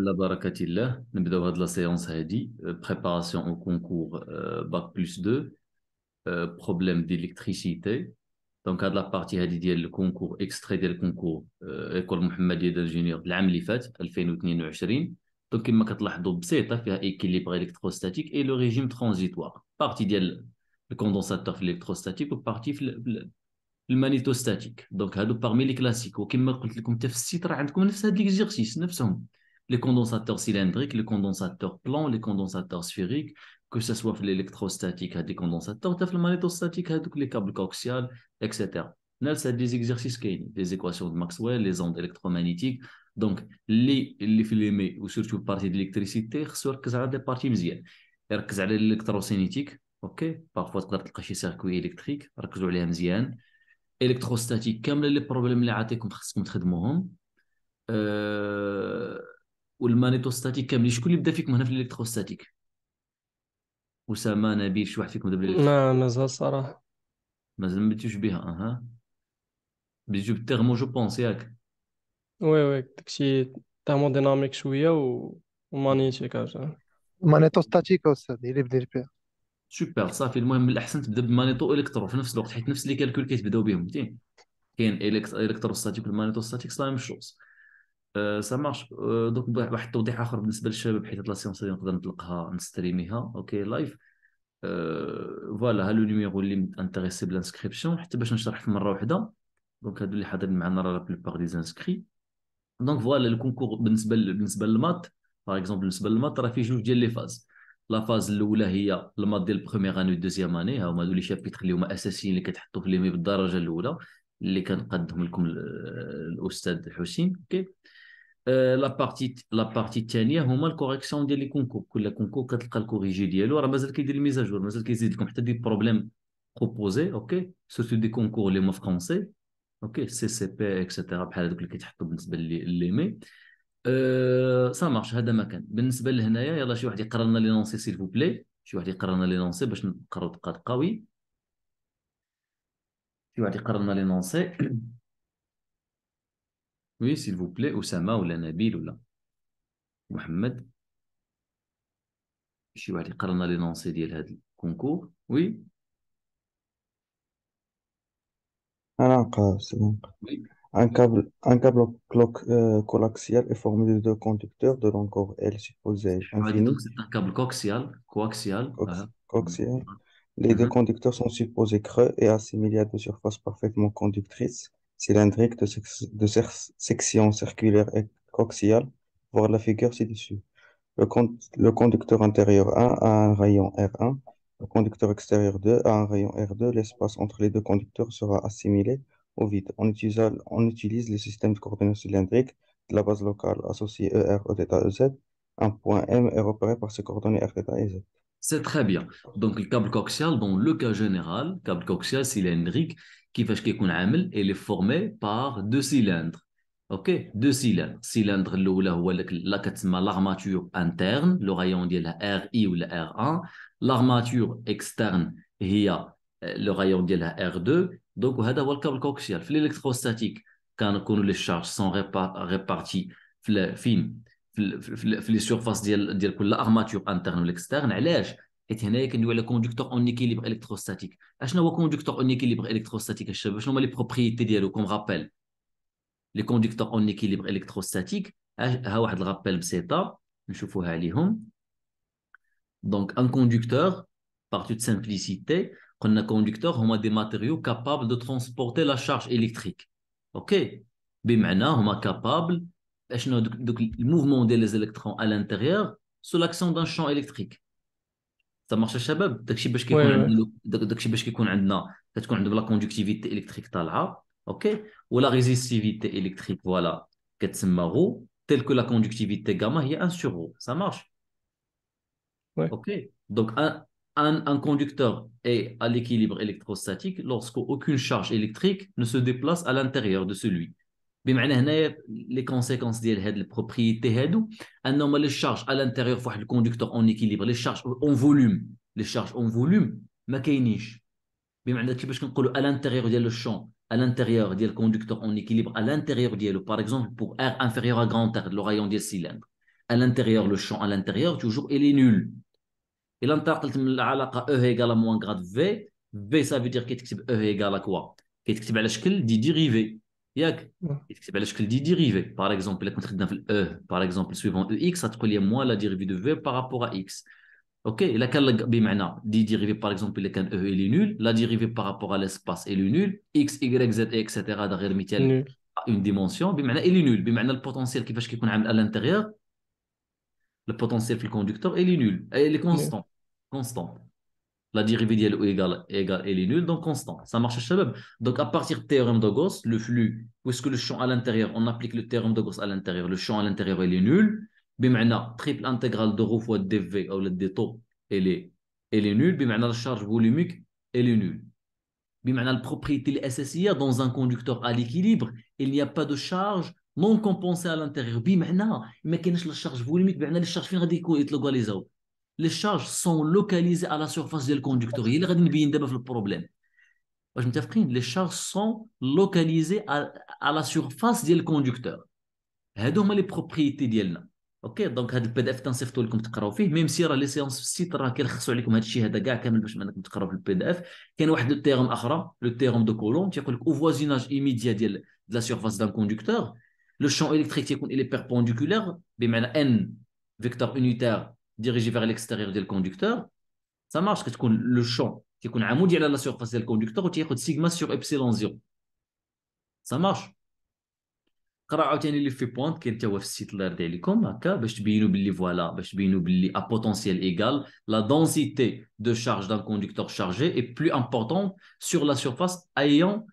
la barakatillah, nous de la séance dit euh, préparation au concours euh, Bac plus 2, euh, problème d'électricité. Donc, à la partie hadi le concours, extrait du concours euh, École Mohammediya d'ingénieur de l'année 2022. Donc, il y a un équilibre électrostatique et le régime transitoire. Partie le condensateur électrostatique ou partie المانيتوستاتيك دونك هادو باغمي لي كلاسيك وكما قلت لكم حتى في السيترا عندكم نفس هاد ليكزيرسيس نفسهم les condensateurs cylindriques, les condensateurs plans, les condensateurs sphériques, que ce soit l'électrostatique à des condensateurs, le magnétostatique à les câbles coaxiales, etc. c'est des exercices qui des équations de Maxwell, les ondes électromagnétiques. Donc, les, les ou surtout partie de d'électricité sur des parties misiennes. l'électrocinétique, ok, parfois, tu as circuit électrique, les misiennes. Électrostatique, les problèmes sont très tu والمانيتوستاتيك كاملين شكون اللي بدا فيكم هنا في الالكتروستاتيك اسامه نبيل شي واحد فيكم بدا بالالكترو ما مازال صراحه مازال ما بديتوش بها اها بديتو بالتيرمو جو بونس ياك وي وي داكشي تيرمو ديناميك شويه و ومانيتيك مانيتوستاتيك استاذ اللي بدا بها سوبر صافي المهم الاحسن تبدا بمانيتو الكترو في نفس الوقت حيت نفس لي كالكول كيتبداو بهم فهمتي كاين ستاتيك والمانيتو ستاتيك سلايم شوز آه، سا مارش آه، دوك واحد التوضيح اخر بالنسبه للشباب حيت لا سيونس هذه نقدر نطلقها نستريميها اوكي لايف آه، فوالا ها لو نيميرو اللي انتريسي بالانسكريبسيون حتى باش نشرح في مره واحده دونك هادو اللي حاضرين معنا راه لا بلوبار دي زانسكري دونك فوالا الكونكور بالنسبه بالنسبه للمات باغ اكزومبل بالنسبه للمات راه فيه جوج ديال لي فاز لا فاز الاولى هي المات ديال بروميير اني دوزيام اني ها هما هادو لي شابيتر اللي هما اساسيين اللي كتحطو في ليمي بالدرجه الاولى اللي كان قدهم لكم الاستاذ حسين اوكي okay. آه، لا بارتي لا بارتي الثانيه هما الكوريكسيون ديال لي كونكور كل كونكور كتلقى الكوريجي ديالو راه مازال كيدير الميزاجور مازال كيزيد لكم حتى دي بروبليم بروبوزي اوكي سورتو دي كونكور لي مو فرونسي اوكي سي سي بي اكسيتيرا بحال هادوك اللي كيتحطوا بالنسبه لي مي أه سا مارش هذا ما كان بالنسبه لهنايا يلا شي واحد يقرا لنا لي لونسي سيل فو بلي شي واحد يقرا لنا لي لونسي باش نقراو دقات قوي شي واحد يقرا لنا لي لونسي Oui, s'il vous plaît, Oussama ou la Nabil ou la Mohamed. Oui. ديال le concours? Oui. Un câble euh, coaxial est formé de deux conducteurs de longueur L supposée c'est un câble coaxial. coaxial, coaxial. Mm-hmm. Les deux mm-hmm. conducteurs sont supposés creux et assimilés à deux surfaces parfaitement conductrices cylindrique de, section circulaire et coxiale, voir la figure ci-dessus. Le, conducteur intérieur 1 a un rayon R1, le conducteur extérieur 2 a un rayon R2. L'espace entre les deux conducteurs sera assimilé au vide. On, on utilise, le système de coordonnées cylindriques de la base locale associée ER, Eθ, EZ. Un point M est repéré par ses coordonnées R et e Z. C'est très bien. Donc, le câble coaxial, dans le cas général, câble coaxial cylindrique, كيفاش كيكون عامل الي فورمي بار دو سيلندر اوكي دو سيلندر السيلندر الاولى هو لا كتسمى لارماتور انترن لو غايون ديالها ار اي ولا ار 1 لارماتور اكسترن هي لو غايون ديالها ار 2 دونك هذا هو الكابل كوكسيال في الالكتروستاتيك كنكونوا لي شارج سون ريبارتي في فين في لي سيرفاس ديال ديال كل ارماتور انترن والاكسترن علاش Et il y a conducteur en équilibre électrostatique. Achez a conducteur en équilibre électrostatique. Cherchez nommer les propriétés d'air. Comme rappelle. les conducteurs en équilibre électrostatique. Je rappelle c'est ça. Donc un conducteur, par toute simplicité, un conducteur on a des matériaux capables de transporter la charge électrique. Ok. maintenant on a capable. Achez mouvement des électrons à l'intérieur sous l'action d'un champ électrique ça marche à ce rabat. Tu dois juste que tu la conductivité électrique à ok? Ou la résistivité électrique. Voilà. Qu'est-ce Tel que la conductivité gamma, il y a un suro. Ça marche. Ok. Donc un un conducteur est à l'équilibre électrostatique lorsqu'aucune charge électrique ne se déplace à l'intérieur de celui cest à les conséquences de cette propriété, c'est les charges à l'intérieur du conducteur en équilibre, les charges en volume, les charges en volume, ne sont pas existantes. cest à que si à l'intérieur du champ, à l'intérieur du conducteur en équilibre, à l'intérieur du par exemple pour R inférieur à R, le rayon du cylindre, à l'intérieur du champ, à l'intérieur, toujours, il est nul. Et là, on de la relation E égale à moins grade V. V, ça veut dire qu'il s'agit d'E égale à quoi Il s'agit d'une forme de dérivée. Y a, c'est-à-dire je te dérivé. Par exemple, la contrainte d'un e, par exemple suivant e x, ça relie moi la dérivée de v par rapport à x. Ok, là quand bimana, dit dérivé, par exemple là quand e est nul, la dérivée par rapport à l'espace est nul. X y z etc. Derrière le a une dimension, bimana est nul. Bimana le potentiel qui est quand créer à l'intérieur, le potentiel du conducteur est nul. il est constant, constant. La dérivée d'elle est égale, égale est nulle, donc constant. Ça marche à fois Donc à partir du théorème de Gauss, le flux, où est-ce que le champ à l'intérieur, on applique le théorème de Gauss à l'intérieur, le champ à l'intérieur, est nul. Bimana, triple intégrale de rho fois dV, ou le est elle est, elle est nulle. Bimana, la charge volumique, elle est nulle. Bimana, la propriété SSIA, dans un conducteur à l'équilibre, il n'y a pas de charge non compensée à l'intérieur. Bimana, mais y que la charge volumique Bimana, les charges finales, elles est égales les charges sont localisées à la surface du conducteur. Il y a le problème. Je me dis, les charges sont localisées à, à la surface du conducteur. C'est donc les propriétés de OK, donc le PDF, je vais vous le faire. Même si la séance site, je vais vous le faire. Je vais vous le le PDF. Il y a un théorème autre, le théorème de Coulomb, qui est au voisinage immédiat de la surface d'un conducteur. Le champ électrique est perpendiculaire, il y a n vecteur unitaire dirigé vers l'extérieur du conducteur, ça marche, parce le champ qui est à à la surface du conducteur, on as sigma sur epsilon 0. Ça marche. Quand un fait point, qui est un site l'air un voilà, à potentiel égal, la densité de charge d'un conducteur chargé est plus importante sur la surface ayant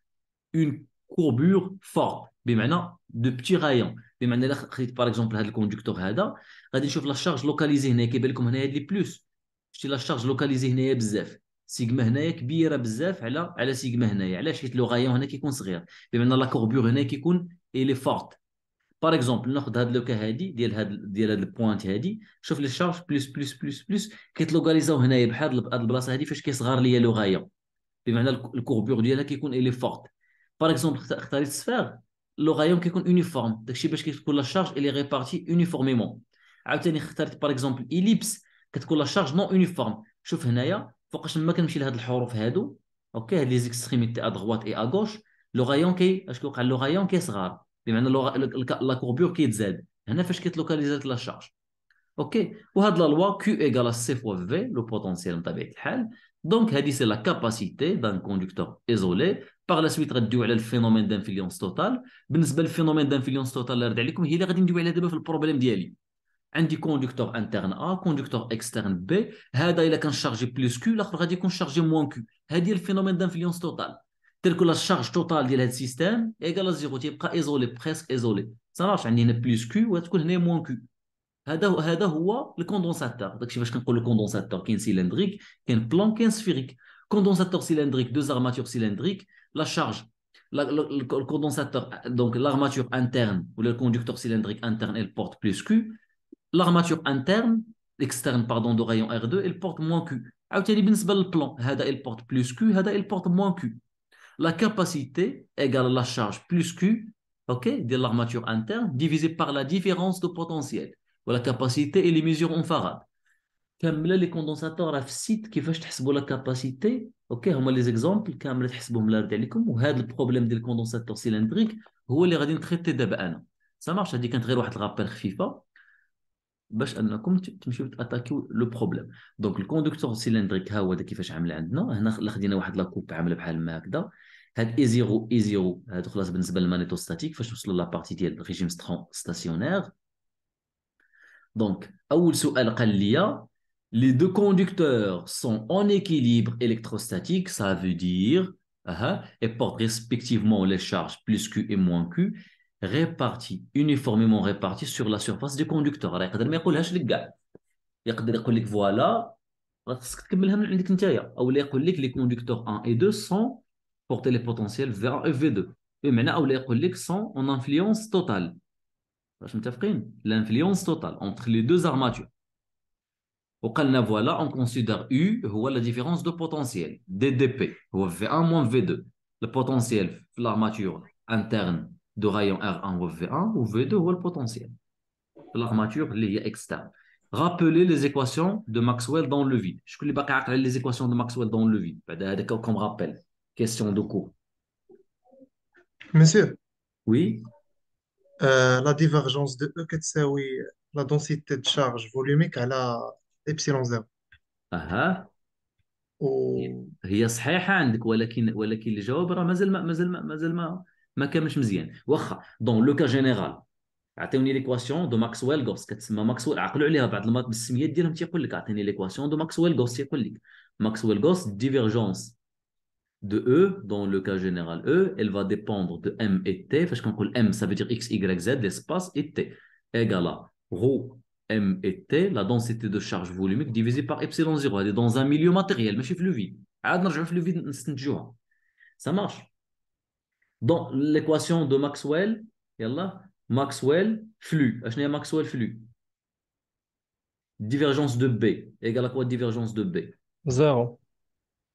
une courbure forte, mais maintenant de petits rayons. بمعنى الا خديت باغ اكزومبل هذا الكونجكتور هذا غادي نشوف لا شارج لوكاليزي هنايا كيبان لكم هنايا لي بلوس شتي لا شارج لوكاليزي هنايا بزاف سيغما هنايا كبيره بزاف على على سيغما هنايا علاش حيت لو غايون هنا كيكون صغير بمعنى لا كوربور هنا كيكون الي فورت باغ اكزومبل ناخذ هاد لوكا هادي ديال هاد ديال هاد البوانت هادي شوف لي شارج بلس بلس بلس بلس كيتلوكاليزاو هنايا بحال هاد البلاصه هادي فاش كيصغر ليا لو غايون بمعنى الكوربور ديالها كيكون الي فورت باغ اكزومبل اختاريت صفار اللغايون كيكون يونيفورم داكشي باش كتكون لا شارج اللي ريبارتي يونيفورميمون عاوتاني اخترت باغ اكزومبل اليبس كتكون لا شارج نون يونيفورم شوف هنايا فوقاش ما كنمشي لهاد الحروف هادو اوكي هاد لي زيكستريميتي ا دغوات اي ا غوش لوغايون كي اش كيوقع لوغايون صغار بمعنى لا كوربور كيتزاد هنا فاش كيتلوكاليزات لا شارج اوكي وهاد لا لوا كيو ايغال سي فوا في لو بوتونسيال بطبيعه الحال دونك هذه سي لا كاباسيتي دان كوندكتور ايزولي باغ لا سويت غديو على الفينومين دانفليونس توتال بالنسبه للفينومين دانفليونس توتال اللي رد عليكم هي اللي غادي ندوي عليها دابا في البروبليم ديالي عندي كوندكتور انترن ا كوندكتور اكسترن بي هذا الا كان شارجي بلوس كيو الاخر غادي يكون شارجي موان كيو هذه الفينومين دانفليونس توتال تلك لا شارج توتال ديال هذا السيستيم ايكال زيرو تيبقى ايزولي بريسك ايزولي صراحه عندي هنا بلوس كيو وتكون هنا موان كيو هذا هو هذا هو الكوندونساتور داكشي فاش le الكوندونساتور qui est كاين بلان est sphérique. condensateur cylindrique, deux armatures cylindriques, la charge. le condensateur, donc l'armature interne ou le conducteur cylindrique interne, elle porte plus Q. L'armature interne, externe, pardon, de rayon R2, elle porte moins Q. le plan, elle porte plus Q, elle porte moins Q. La capacité égale la charge plus Q, de l'armature interne, divisée par la différence de potentiel. ولا كاباسيتي اي لي ميزور اون فاراد كامله لي كوندونساتور راه في السيت كيفاش تحسبوا لا كاباسيتي اوكي هما لي زيكزومبل كامله تحسبوهم لا رد عليكم وهذا البروبليم ديال الكوندونساتور سيلندريك هو اللي غادي نتريتي دابا انا سا مارش هذه كانت غير واحد الغابير خفيفه باش انكم تمشيو تاتاكيو لو بروبليم دونك الكوندكتور سيلندريك ها هو هذا كيفاش عامل عندنا هنا خدينا واحد لا كوب عامله بحال ما هكذا هاد اي زيرو اي زيرو هادو خلاص بالنسبه للمانيتو ستاتيك فاش نوصلوا لابارتي ديال الريجيم ستاسيونير Donc, les deux conducteurs sont en équilibre électrostatique, ça veut dire, uh-huh, et portent respectivement les charges plus Q et moins Q, réparties, uniformément réparties sur la surface du conducteur. voilà, les conducteurs 1 et 2 sont portés les potentiels vers V2. Et maintenant, sont en influence totale. L'influence totale entre les deux armatures. au voilà, on considère U هو la différence de potentiel, DDP, V1 moins V2. Le potentiel l'armature interne de rayon R1 V1 ou V2 هو le potentiel. L'armature externe. Rappelez les équations de Maxwell dans le vide. Je pas les équations de Maxwell dans le vide. Bah, bah, comme rappel, question de cours. Monsieur. Oui la divergence de E la densité de charge volumique la epsilon 0 اها ah هي صحيحه عندك ولكن ولكن الجواب راه مازال مازال مازال ما ما مزيان واخا لو جينيرال ليكواسيون دو ماكسويل غوس كتسمى ماكسويل عقلوا عليها بعض de E, dans le cas général E, elle va dépendre de M et T. Parce qu'on M, ça veut dire X, Y, Z, l'espace et T. Égale à rho M et T, la densité de charge volumique divisée par epsilon 0. Elle est dans un milieu matériel, mais le vide. Ah le ça marche. Dans l'équation de Maxwell, yalla, Maxwell flux. Maxwell flux. Divergence de B égale à quoi divergence de B Zéro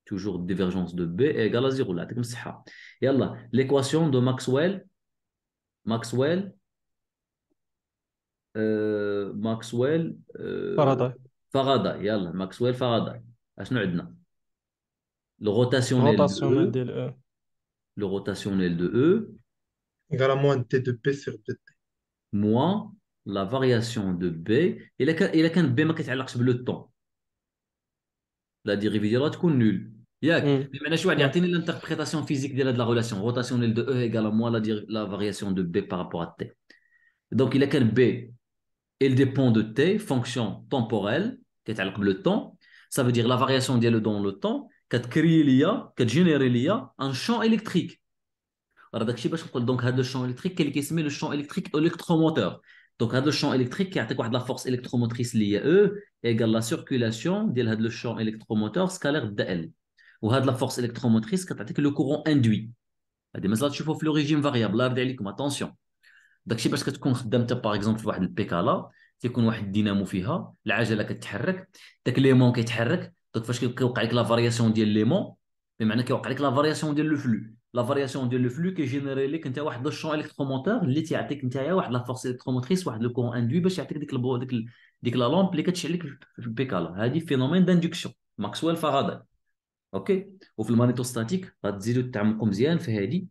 toujours divergence de B est égale à 0. L'équation de Maxwell, Maxwell, euh, Maxwell, euh, Faraday. Faraday, yalla, Maxwell, Faraday. Le e. rotationnel, de E, le rotationnel de E, égale à moins T de P sur T. Moins la variation de B, et la B, le temps. La dérivée de la est nulle. Il y a غادي يعطيني physique la la relation rotation de E de دو اي la variation la variation par rapport à T. Donc, t donc دونك الا b il dépend de t fonction temporelle qui est avec le temps ça veut dire la variation d'elle dans le temps qui crée l'IA qui génère un champ électrique alors d'accord je comprends donc le champ électrique quel qui le champ électrique électromoteur donc le champ électrique qui a quoi la force électromotrice liée à égal e, égale la circulation d'elle le champ électromoteur scalaire dl وهاد لا فورس الكتروموتريس كتعطيك لو كورون اندوي هادي مازال تشوفو في لو ريجيم فاريابل رد عليكم اتونسيون داكشي باش كتكون خدام انت باغ اكزومبل في واحد البيكالا تيكون واحد الدينامو فيها العجله كتحرك داك ليمون كيتحرك دونك فاش كيوقع لك لا فارياسيون ديال ليمون بمعنى كيوقع لك لا فارياسيون ديال لو فلو لا فارياسيون ديال لو فلو كيجينيري لك انت واحد لو شون الكتروموتور اللي تيعطيك نتايا واحد لا فورس الكتروموتريس واحد لو كورون اندوي باش يعطيك ديك البو ديك ديك لا لامب اللي كتشعل لك في البيكالا هذه فينومين دانديكسيون ماكسويل فاراداي OK? Ou dans le magnétostatique, vous allez dire un comme fait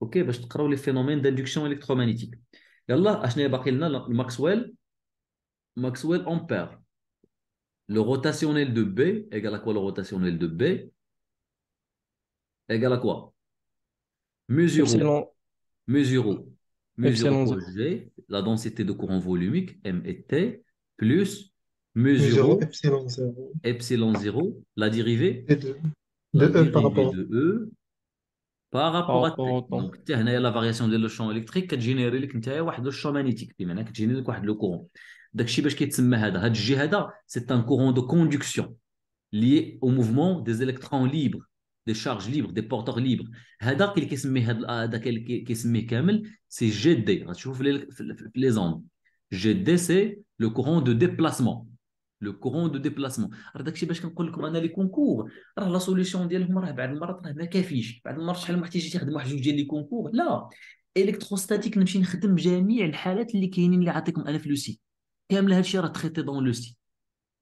OK, que le phénomène d'induction électromagnétique. Yallah, là, Maxwell. Maxwell Ampère. Le rotationnel de B égale à quoi le rotationnel de B égale à quoi Mesurons. Mesurons. Mesurons la densité de courant volumique M et T plus mu0, epsilon 0. Epsilon 0, la dérivée de, E par rapport de E par rapport par à T. Donc, هنايا la variation de le champ électrique qui génère نتايا واحد لو champ magnétique بمعنى كتجينيري لك واحد لو كورون داكشي باش كيتسمى هذا هاد الجي هذا سي ان كورون دو كونديكسيون lié au mouvement des électrons libres des charges libres des porteurs libres هذا اللي كيسميه هذا اللي كيسميه كامل سي جي دي غتشوف في لي زوند جي دي سي لو كورون لو كورون دو ديبلاسمون راه داكشي باش كنقول لكم انا لي كونكور راه لا سوليسيون ديالهم راه بعض المرات راه ما كافيش بعض المرات شحال ما احتاج تخدم واحد جوج ديال لي كونكور لا الكتروستاتيك نمشي نخدم جميع الحالات اللي كاينين اللي عاطيكم انا في لو سي كامل هادشي راه تريتي دون لو سي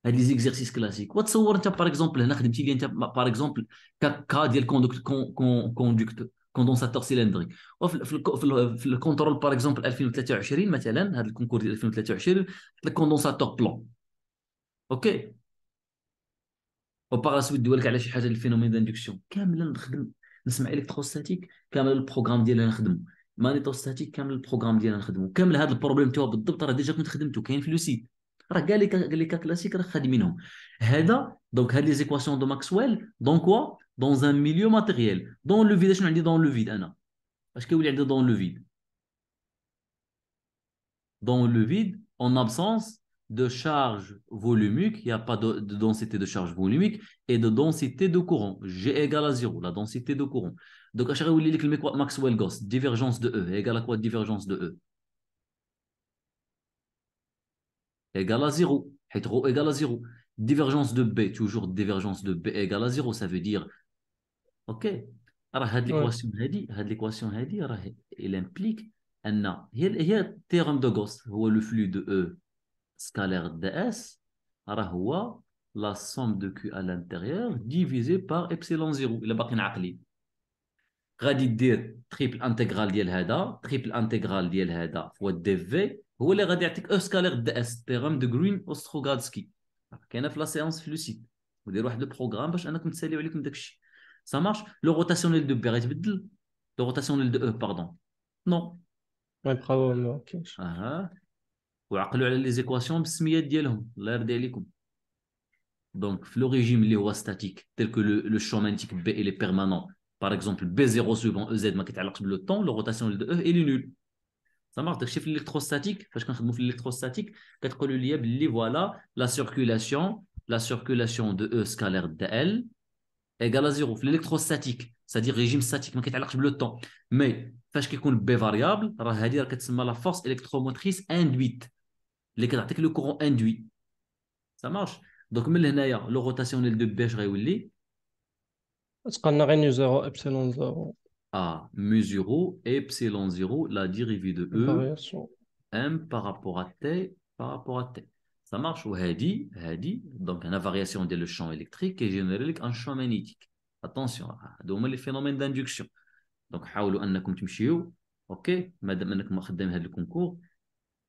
هاد لي زيكزيرسيس كلاسيك وتصور انت باغ اكزومبل هنا خدمتي لي انت باغ اكزومبل كا ديال كوندوكت كوندونساتور سيلندري وفي في الكونترول باغ اكزومبل 2023 مثلا هذا الكونكور ديال 2023 حط لك كوندونساتور بلون اوكي وباغ لا سويت دوالك على شي حاجه الفينومين داندكسيون كامله نخدم نسمع الكتروستاتيك كامل البروغرام ديالها نخدمو مانيتوستاتيك كامل البروغرام ديالها نخدمو كامل هذا البروبليم تاعو بالضبط راه ديجا كنت خدمته كاين في لو سيت راه كاع لي قال لك كلاسيك راه خادمينهم هذا دونك هاد لي زيكواسيون دو ماكسويل دونك وا دون ان ميليو ماتيريال دون لو فيد شنو عندي دون لو فيد انا اش كيولي عندي دون لو فيد دون لو فيد اون ابسونس de charge volumique, il n'y a pas de, densité de charge volumique et de densité de courant. G égale à 0, la densité de courant. Donc, à chaque fois, le Maxwell-Gauss, divergence de E, égale à quoi divergence de E Égale à 0. égale à 0. Divergence de B, toujours divergence de B égale à 0, ça veut dire. OK. Alors, cette équation, elle implique. y a le théorème de Gauss, le flux de E scalaire ds, alors la somme de Q à l'intérieur divisée par epsilon 0. Il a pas عقلي. غادي دير تريبل انتغرال ديال هذا تريبل انتغرال ديال هذا هو دي في هو اللي غادي يعطيك او سكالير دي اس تيغام دو جرين اوستروغادسكي كاينه في لا سيونس في لو سيت ودير واحد لو بروغرام باش انكم تساليو عليكم داكشي سا مارش لو روتاسيونيل دو بي غيتبدل لو روتاسيونيل دو او باردون نو ما يبقاو ما كاينش اها وعقلوا على لي زيكواسيون بالسميات ديالهم الله يرضي عليكم دونك في لو ريجيم اللي هو ستاتيك تيل كو لو شومانتيك بي اي لي بيرمانون باغ اكزومبل بي زيرو سوفون او زد ما كيتعلقش بلو طون لو روتاسيون دو او اي لي نول زعما داكشي في الالكتروستاتيك فاش كنخدمو في الالكتروستاتيك كتقولوا ليا بلي فوالا لا سيركولاسيون لا سيركولاسيون دو او سكالير د ال ايغال زيرو في الالكتروستاتيك سادير ريجيم ستاتيك ما كيتعلقش بلو طون مي فاش كيكون بي فاريابل راه هادي راه كتسمى لا فورس الكتروموتريس اندويت Le courant induit. Ça marche? Donc, le rotation de Bécher est où? Est-ce qu'on a réduit 0, epsilon 0? A, mesure 0, epsilon 0, la dérivée de E, M par rapport à T, par rapport a T. Ça marche? Ou, il y a une variation de champ électrique et généralement un champ magnétique. Attention, il y a des phénomènes d'induction. Donc, il y a des phénomènes d'induction. Ok, je vais vous donner le concours.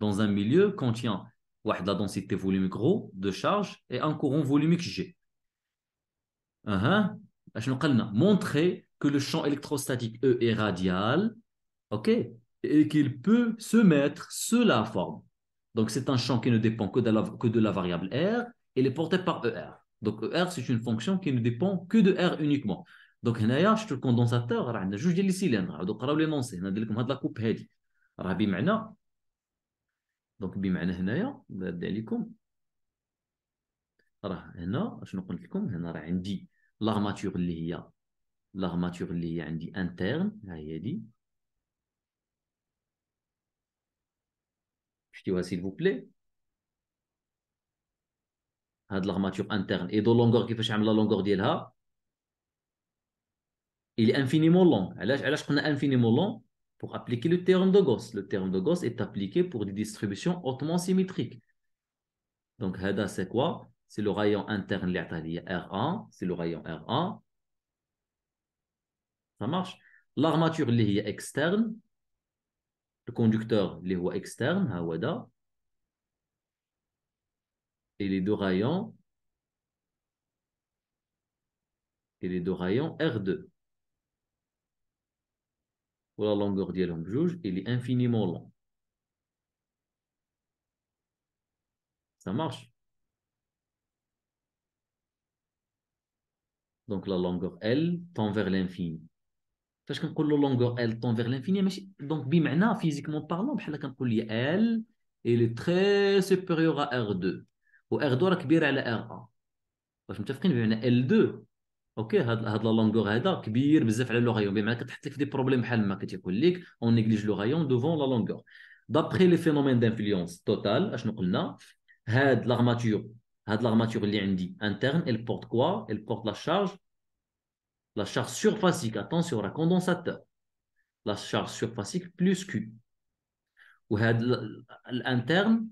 dans un milieu contient la densité volumique rho de charge et un courant volumique G. Uh -huh. Montrer que le champ électrostatique E est radial ok, et qu'il peut se mettre sous la forme. Donc c'est un champ qui ne dépend que de la, que de la variable R et il est porté par ER. Donc ER, c'est une fonction qui ne dépend que de R uniquement. Donc هنايا شفت condensateur راه عندنا جوج ديال السيلندر donc قراو لي نونسي هنا ندير لكم هاد لا هادي راه بمعنى دونك بمعنى هنايا برد عليكم راه هنا شنو قلت لكم هنا راه عندي لاغماتور اللي هي لاغماتور اللي هي عندي انترن ها هي دي شتيوها سيل فو بلي هاد لاغماتور انترن اي دو لونغور كيفاش عامله لونغور ديالها الي انفينيمون لونغ علاش علاش قلنا انفينيمون لونغ pour appliquer le théorème de Gauss. Le théorème de Gauss est appliqué pour des distributions hautement symétriques. Donc, Hada, c'est quoi C'est le rayon interne R1, c'est le rayon R1. Ça marche L'armature est externe, le conducteur est externe, Hawada. Hein, et les deux rayons, et les deux rayons R2 ou la longueur ديالهم بجوج il est infiniment long ça marche donc la longueur L tend vers l'infini dis que la longueur L tend vers l'infini mais donc maintenant, physiquement parlant بحال كنقول لي L il est très supérieur à R2 ou R2 est plus كبير à R1 واش متفقين une L2 OK, la longueur est là, mais il le rayon. Mais on néglige le rayon devant la longueur. D'après le phénomènes d'influence totale, l'armature interne, elle porte quoi? Elle porte la charge, la charge surfacique, attention, la condensateur, la charge surfacique plus Q. Ou l'interne,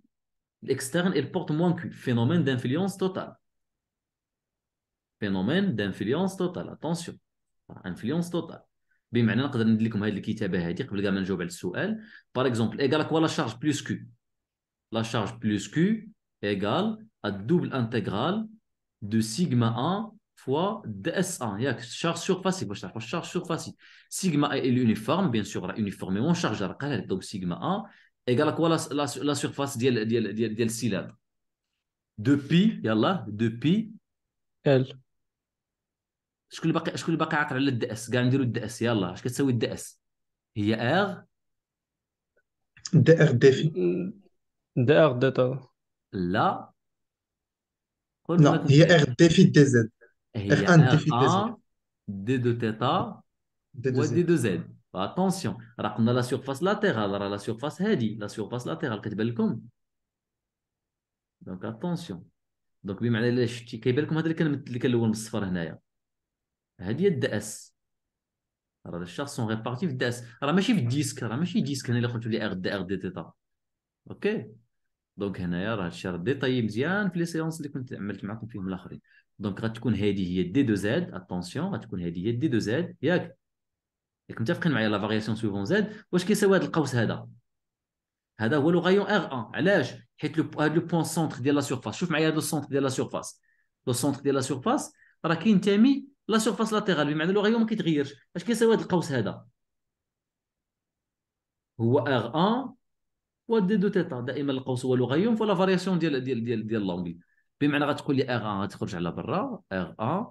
l'externe, elle porte moins Q. Phénomène d'influence totale phénomène d'influence totale attention influence totale بمعنى نقدر ندير لكم هذه الكتابه هذه قبل كاع ما نجاوب على السؤال باغ اكزومبل ايغال كوا لا شارج 1 fois DS1. Il y a charge charge Sigma est l'uniforme, bien sûr, uniformément charge à la Donc, sigma 1 égale à quoi la, la surface du cylindre De pi, là, de pi L. شكون اللي باقي شكون اللي باقي عاقل على الدأس كاع نديرو الدأس يلا اش كتساوي الدأس هي اغ دي ار ديفي دي ار تو لا لا هي ار ديفي دي زد هي ار ان ديفي دي زد دي دو تيتا ودي دو زد اتونسيون راه قلنا لا سيرفاس لاتيرال راه لا سيرفاس هادي لا سيرفاس لاتيرال كتبان لكم دونك اتونسيون دونك بمعنى الا شفتي كيبان لكم هذا اللي كنمثل اللي الاول من الصفر هنايا هذه هي الدأس راه الشخص سون ريبارتي في الدأس راه ماشي في الديسك راه ماشي ديسك هنا اللي قلت لي ار دي ار دي تيتا اوكي دونك هنايا راه هادشي راه ديطاي مزيان في لي سيونس اللي كنت عملت معكم فيهم الاخرين دونك غتكون هذه هي دي دو زاد اتونسيون غتكون هذه هي دي دو زاد ياك ياك متفقين معايا لا فارياسيون سويفون زاد واش كيساوي هذا القوس هذا هذا هو لوغايون ار 1 علاش حيت هاد لو بوان سونتر ديال لا سيرفاس شوف معايا هاد لو سونتر ديال لا سيرفاس لو سونتر ديال لا سيرفاس راه كينتمي لا سيرفاس لاتيرال بمعنى لغوي ما كيتغيرش اش كيساوي هذا القوس هذا هو ار ان 1 دي دو تيتا دائما القوس هو لغيوم فلا فارياسيون ديال ديال ديال ديال لونغل بمعنى غتقول لي ار ان غتخرج على برا ار ان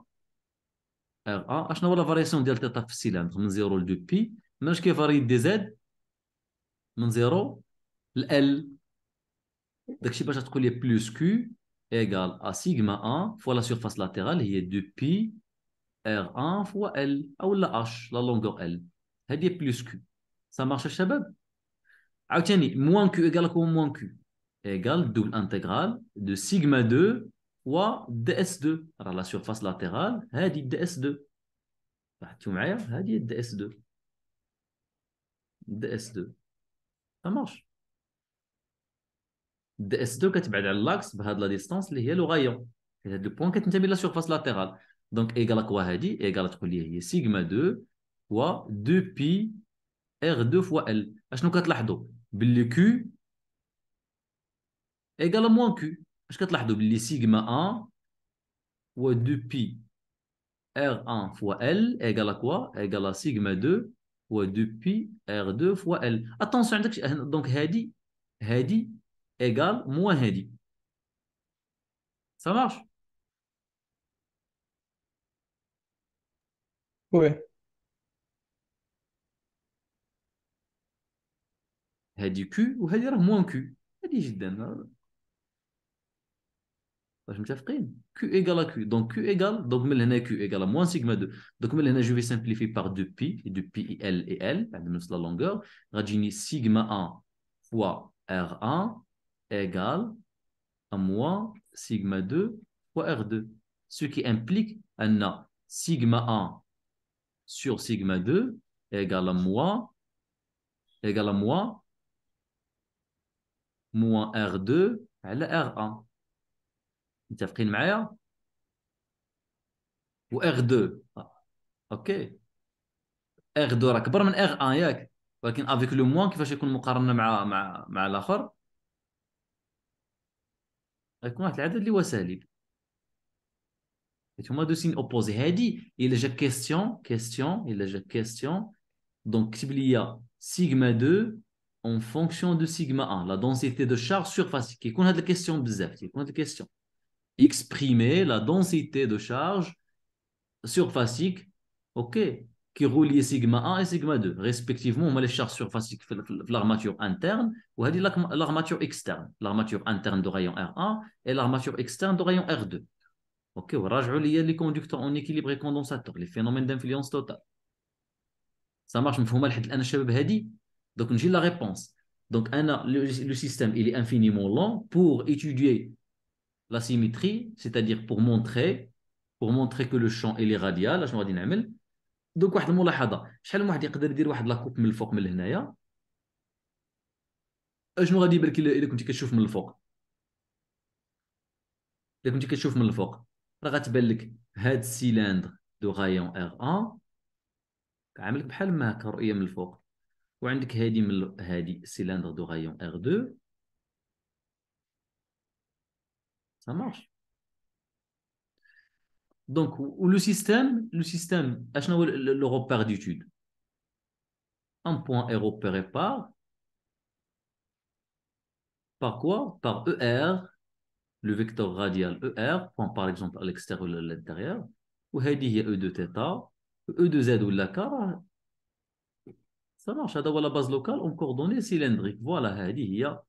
ار ان اشنو هو لا فارياسيون ديال تيتا في السيلندر من زيرو لدو بي من اش كيفاري دي زاد من زيرو ل ال داكشي باش تقول لي بلوس كيو ايغال ا سيغما ان فوا لا سيرفاس لاتيرال هي دو بي R1 فوا L او لا H لا لونغور L هذه بلس Q سا مارش الشباب عاوتاني موان Q ايكال لكم موان Q ايكال دوبل انتغرال دو سيغما 2 فوا دي اس 2 راه لا سيرفاس لاتيرال هذه دي اس 2 لاحظتوا معايا هذه دي اس 2 دي اس 2 سا مارش دي 2 كتبعد على لاكس بهاد لا ديستانس اللي هي لو غايون هاد لو بوان كتنتمي لا سيرفاس لاتيرال Donc, égale à quoi Hadi Égale à ce sigma 2 fois 2pi R2 fois L. Est-ce que double Q égale à moins Q. nous ce que sigma 1 fois 2pi R1 fois L égale à quoi Égale à sigma 2 fois 2pi R2 fois L. Attention, donc Hadi, Hadi égale moins Hadi. Ça marche Elle Q ou elle dit moins Q. dit bah, Je me suis Q égale à Q. Donc Q égale, donc Melena Q égale à moins sigma 2. Donc Melena, je vais simplifier par 2 pi, et 2 pi L et L, la longueur. Radjini sigma 1 fois R1 égale à moins sigma 2 fois R2. Ce qui implique un A. Sigma 1 sur sigma 2 égale à moins, égale à moins, moins R2 على R1 متفقين معايا و R2 اوكي R2 راه كبر من R1 ياك ولكن افيك لو موان كيفاش يكون مقارنه مع مع مع الاخر غيكون واحد العدد اللي هو سالب a dit une question, question, question question il une une question. Donc il y a sigma 2 en fonction de sigma 1, la densité de charge surfacique. Qu'on a la question a question. Exprimer la densité de charge surfacique, ok, qui relie sigma 1 et sigma 2, respectivement, on a les charges surfaciques l'armature interne, ou l'armature externe, l'armature interne de rayon R1 et l'armature externe de rayon R2. اوكي وراجعوا ليا لي كونديكتور اون ايكيليبر اي كوندونساتور لي فينومين دانفلونس توتال سا مارش مفهومه لحد الان الشباب هادي دونك نجي لا ريبونس دونك انا لو سيستيم الي انفينيمون لون بور étudier لا سيميتري سيتادير c'est-à-dire pour montrer كو لو que le راديال il اشنو غادي نعمل دونك واحد الملاحظه شحال من واحد يقدر يدير واحد لاكوب من الفوق من لهنايا اشنو غادي يبان الا كنتي كتشوف من الفوق الا كنتي كتشوف من الفوق C'est un cylindre de rayon R1. Il faut que je le tu as un cylindre de rayon R2. Ça marche. Donc, le système, le système, le repère d'étude. Un point est repéré par. Par quoi Par ER. لو فيكتور غاديال او ار par exemple اكزومبل l'extérieur ou à l'intérieur وهذه هي او دو تيتا او دو زد ولا كا راه سا مارش هذا هو لا باز لوكال اون كوردوني سيلندريك فوالا هذه هي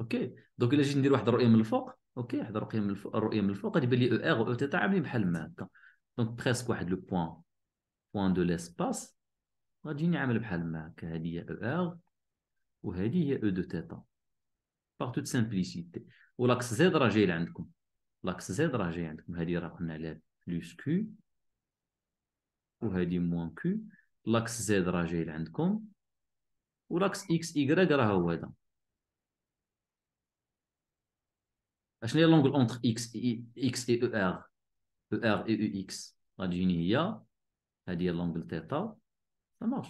اوكي دونك الا جيت ندير واحد الرؤيه من الفوق اوكي واحد الرؤيه من الفوق الرؤيه من الفوق غتبان لي او ار او تيتا عاملين بحال ما هكا دونك بريسك واحد لو بوان بوان دو ليسباس غادي عامل بحال ما هكا هذه هي او e ار وهذه هي او دو تيتا باغ توت سامبليسيتي ولاكس زيد راه جاي لعندكم لاكس زيد راه جاي عندكم هادي راه قلنا عليها بلوس كو وهادي موان كو لاكس زيد راه جاي لعندكم ولاكس اكس ايكغيك راه هو هذا اشنو هي لونغل اونتر اكس اكس اي او ار او ار اي او اكس غتجيني هي هادي هي لونغل تيتا سا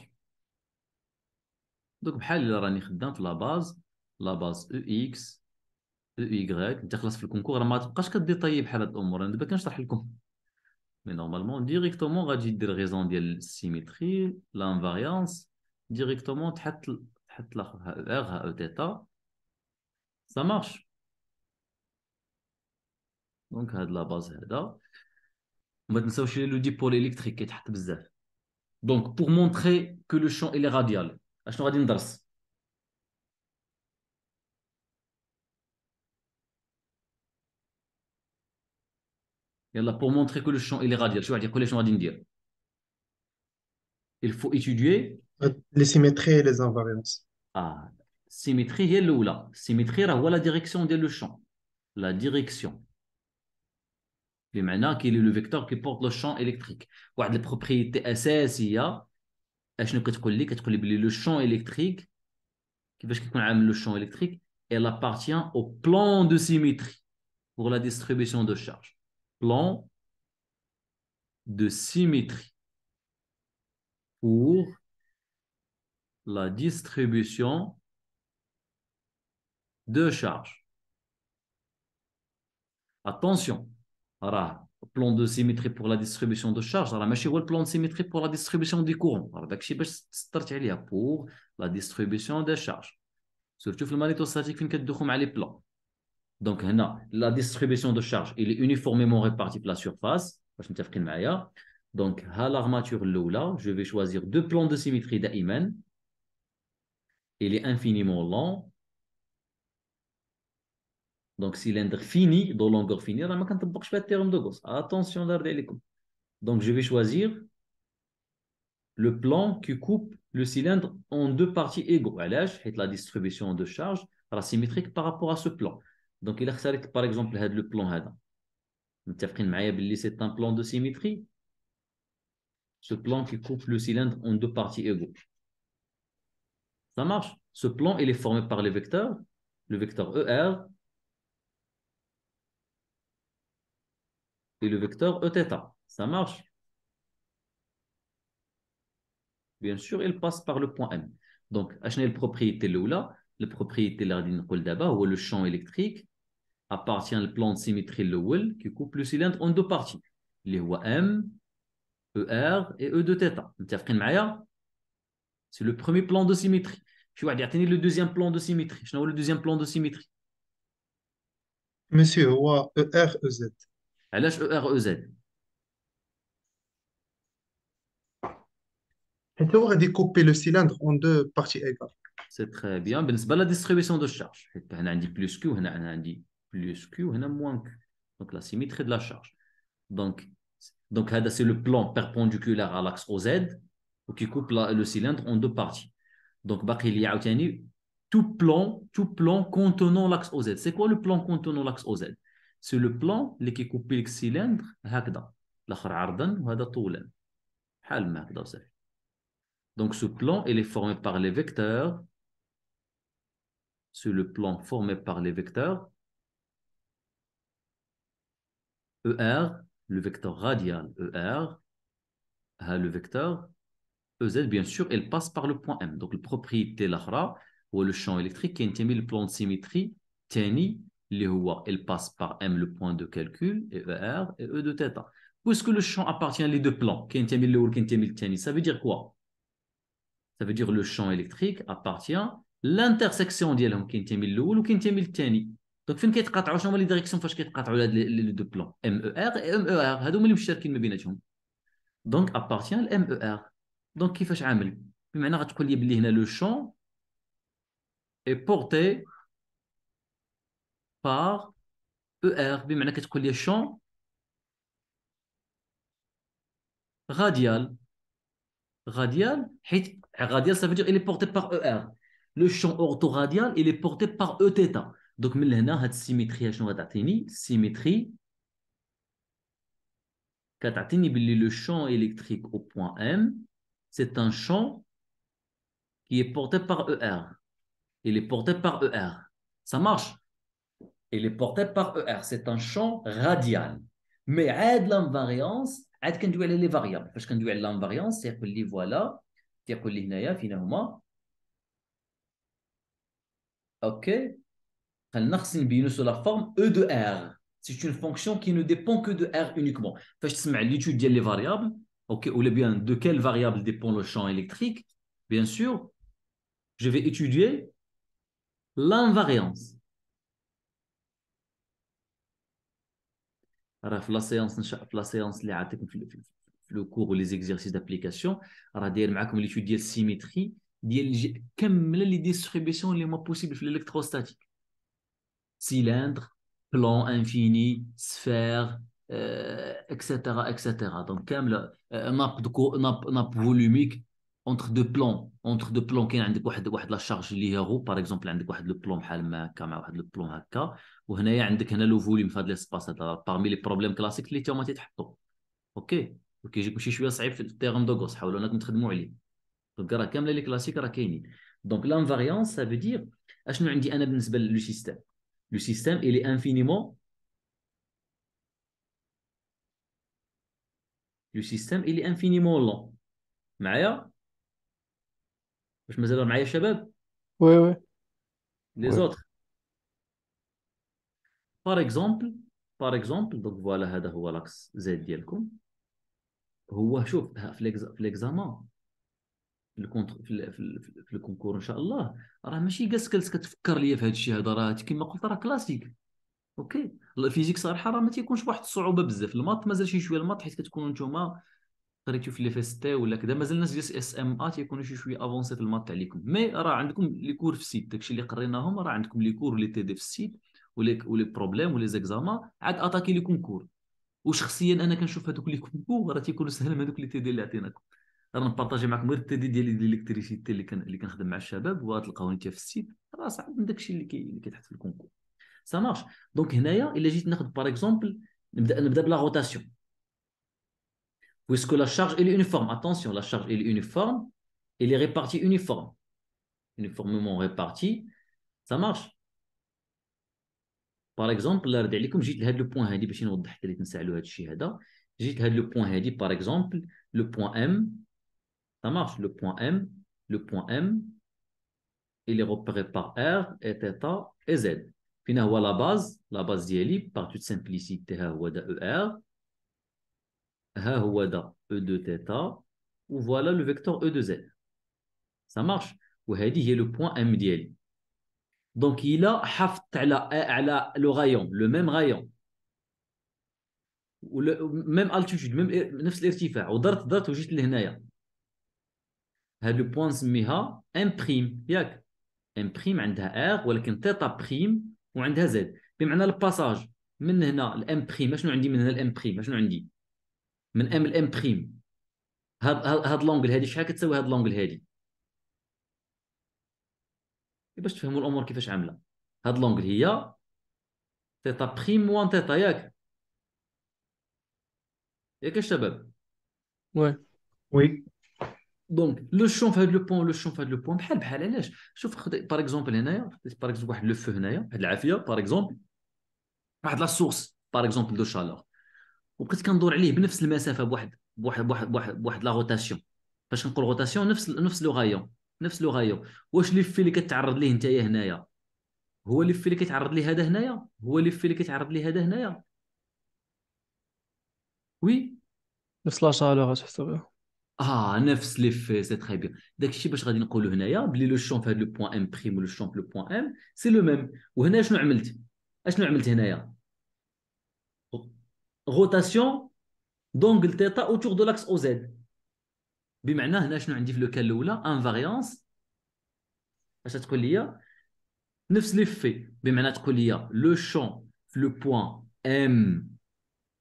دوك بحال راني خدام في لاباز لا باز او اكس او e واي e انت خلاص في الكونكور راه ما تبقاش طيب بحال هاد الامور انا دابا كنشرح لكم مي نورمالمون ديريكتومون غادي دير غيزون ديال السيميتري لانفاريانس ديريكتومون تحط تحط لاخر ها ار ها او تيتا سا مارش دونك هاد لا باز هذا ما تنساوش لو ديبول الكتريك كيتحط بزاف دونك بور مونتري كو لو شون الي راديال اشنو غادي ندرس pour montrer que le champ il est radial, je dire que les Il faut étudier les symétries et les invariances. Ah, symétrie est là. Symétrie voit la direction de le champ. La direction. Et maintenant, qu'il est le vecteur qui porte le champ électrique. voilà les propriétés essentielles, le champ électrique, le champ électrique, elle appartient au plan de symétrie pour la distribution de charge plan de symétrie pour la distribution de charges. Attention, voilà plan de symétrie pour la distribution de charges, alors, le plan de symétrie pour la distribution du courant. Alors, pour la distribution des charges. Surtout le magnétostatique, fin des plans. Donc, hein, la distribution de charge, il est uniformément répartie sur la surface. Hein. Donc, à l'armature Lola, je vais choisir deux plans de symétrie d'Aïmen. Il est infiniment long. Donc, cylindre fini, de longueur finie, je de Gauss. Attention, donc je vais choisir le plan qui coupe le cylindre en deux parties égaux. La distribution de charge symétrique, par rapport à ce plan. Donc, il a par exemple le plan. C'est un plan de symétrie. Ce plan qui coupe le cylindre en deux parties égales Ça marche. Ce plan, il est formé par les vecteurs. Le vecteur ER et le vecteur Eθ. Ça marche. Bien sûr, il passe par le point M. Donc, H propriété là e la propriété ou le champ électrique appartient au plan de symétrie Lowell qui coupe le cylindre en deux parties les M ER et E de θ c'est le premier plan de symétrie tu vas dire le deuxième plan de symétrie je le deuxième plan de symétrie monsieur هو ER EZ علاش ER EZ cylindre tu deux parties le cylindre en deux parties c'est très bien. c'est pas la distribution de charge. On a plus Q, on a moins Q. Donc la symétrie de la charge. Donc, c'est le plan perpendiculaire à l'axe OZ qui coupe le cylindre en deux parties. Donc, il y a tout plan, tout plan contenant l'axe OZ. C'est quoi le plan contenant l'axe OZ C'est le plan qui coupe le cylindre. Donc, ce plan il est formé par les vecteurs sur le plan formé par les vecteurs ER, le vecteur radial ER, le vecteur EZ, bien sûr, elle passe par le point M. Donc, la propriété l'ahra, ou le champ électrique, qui est le plan de symétrie, TNI, elle passe par M, le point de calcul, et ER, et E de θ. Puisque le champ appartient à les deux plans, qui est le ça veut dire quoi Ça veut dire le champ électrique appartient لانترسيكسيون ديالهم كينتمي الاول وكينتمي للثاني دونك فين كيتقاطعوا شنو هما لي ديريكسيون فاش كيتقاطعوا هاد لي دو بلون ام او ار ام او ار هادو هما اللي مشتركين ما بيناتهم دونك ابارتيان الام او ار دونك كيفاش عامل بمعنى غتقول لي بلي هنا لو شون اي بورتي بار او ار بمعنى كتقول لي شون غاديال غاديال حيت غاديال سافو دير الي بورتي بار او ار le champ orthoradial, il est porté par Eθ. Donc, on a cette symétrie, symétrie, le champ électrique au point M, c'est un champ qui est porté par ER. Il est porté par ER. Ça marche. Il est porté par ER. C'est un champ radial. Mais aide l'invariance, aide quand les variables. Parce que quand l'invariance, c'est que les voilà, c'est que les finalement, OK la forme E de R. C'est une fonction qui ne dépend que de R uniquement. L'étude les variables, Ok ou bien de quelle variable dépend le champ électrique, bien sûr, je vais étudier l'invariance. La séance, la séance, le cours ou les exercices d'application, l'étude de la symétrie, ديال كامله لي ديستريبيسيون اللي ما بوسيبل في الالكتروستاتيك سيلندر بلون انفيني سفير اكسيتيرا اكسيتيرا دونك كامله ناب دو ناب ناب فوليميك اونتر دو بلون اونتر دو بلون كاين عندك واحد واحد لا شارج اللي هي غو باغ اكزومبل عندك واحد لو بلون بحال ما هكا مع واحد لو بلون هكا وهنايا عندك هنا لو فوليوم في هذا ليسباس هذا باغمي لي بروبليم كلاسيك اللي تا هما تيتحطوا اوكي وكيجيك ماشي شويه صعيب في التيرم دو غوس حاولوا انكم تخدموا عليه دونك راه كامله لي كلاسيك راه كاينين دونك لانفاريونس سا فو دير اشنو عندي انا بالنسبه لو سيستيم لو سيستيم الي انفينيمون لو سيستيم الي انفينيمون لون معايا واش مازال معايا الشباب وي وي لي زوتر بار اكزومبل بار اكزومبل دونك فوالا هذا هو لاكس زاد ديالكم هو شوف في ليكزامان في في الكونكور ان شاء الله راه ماشي كاع كتفكر ليا في هذا الشيء هذا راه كما قلت راه كلاسيك اوكي الفيزيك صراحه راه ما تيكونش واحد الصعوبه بزاف الماط مازال شي شويه الماط حيت كتكونوا نتوما قريتو في لي فيستي ولا كذا مازال الناس ديال اس ام ا تيكونوا شي شويه افونسي في الماط عليكم مي راه عندكم لي كور في السيت داكشي اللي قريناهم راه عندكم لي كور ولي تي دي في السيت ولي ولي بروبليم ولي زيكزاما عاد اتاكي لي كونكور وشخصيا انا كنشوف هذوك لي كونكور راه تيكونوا سهل من هذوك لي تي دي اللي عطيناكم غير نبارطاجي معكم غير التدي ديالي ديال الالكتريسيتي اللي كان اللي كنخدم مع الشباب وغتلقاو انت في السيت راه صعب من داكشي اللي كي اللي كيتحط في الكونكور سا مارش دونك هنايا الا جيت ناخذ باغ اكزومبل نبدا نبدا بلا روتاسيون puisque لا شارج est uniforme attention la charge est uniforme elle est ريبارتي uniforme uniformément répartie ça marche باغ اكزومبل رد عليكم جيت لهاد لو بوان هادي باش نوضح حتى اللي تنسى هاد الشيء هذا جيت لهاد لو بوان هادي باغ اكزومبل لو بوان ام Ça marche. Le point M, le point M, il est repéré par R et θ et Z. Finalement, la base, la base d'Yeli, par toute simplicité, ER, E2θ, e, ou voilà le vecteur E de Z. Ça marche. Ou est le point M d'Yeli. Donc, il a e, le rayon, le même rayon. Ou le, même altitude, même نفس الارتفاع ودرت درت وجيت لهنايا هاد لو بوان نسميها ام بريم ياك ام بريم عندها ار ولكن تيتا بريم وعندها زد بمعنى الباساج من هنا بريم اشنو عندي من هنا بريم اشنو عندي من ام بريم هاد هاد لونجل هادي شحال كتساوي هاد لونجل هادي إيه، باش تفهموا الامور كيفاش عامله هاد لونجل هي تيتا بريم موان تيتا ياك ياك الشباب وي وي دونك لو شون في هذا لو بوان لو شون في هذا لو بوان بحال بحال علاش شوف خدي باغ اكزومبل هنايا باغ اكزومبل واحد لو فو هنايا واحد العافيه باغ اكزومبل واحد لا سورس باغ اكزومبل دو شالور وبقيت كندور عليه بنفس المسافه بواحد بواحد بواحد بواحد بواحد لا روتاسيون باش نقول روتاسيون نفس نفس لو غايون نفس لو غايون واش لي في اللي كتعرض ليه نتايا هنايا هو لي في اللي كيتعرض ليه هذا هنايا هو لي في اللي كيتعرض ليه هذا هنايا وي نفس لا شالور تحسب اه نفس لي في سي تري بيان داكشي باش غادي نقولوا هنايا بلي لو شون في هذا لو بوين ام بريم ولو شون في لو بوين ام سي لو ميم وهنا شنو عملت اشنو عملت هنايا غوتاسيون دونغل تيتا اوتور دو لاكس او زيد بمعنى هنا شنو عندي في لوكال كان الاولى انفاريونس اش تقول لي نفس لي في بمعنى تقول لي لو شون في لو بوين ام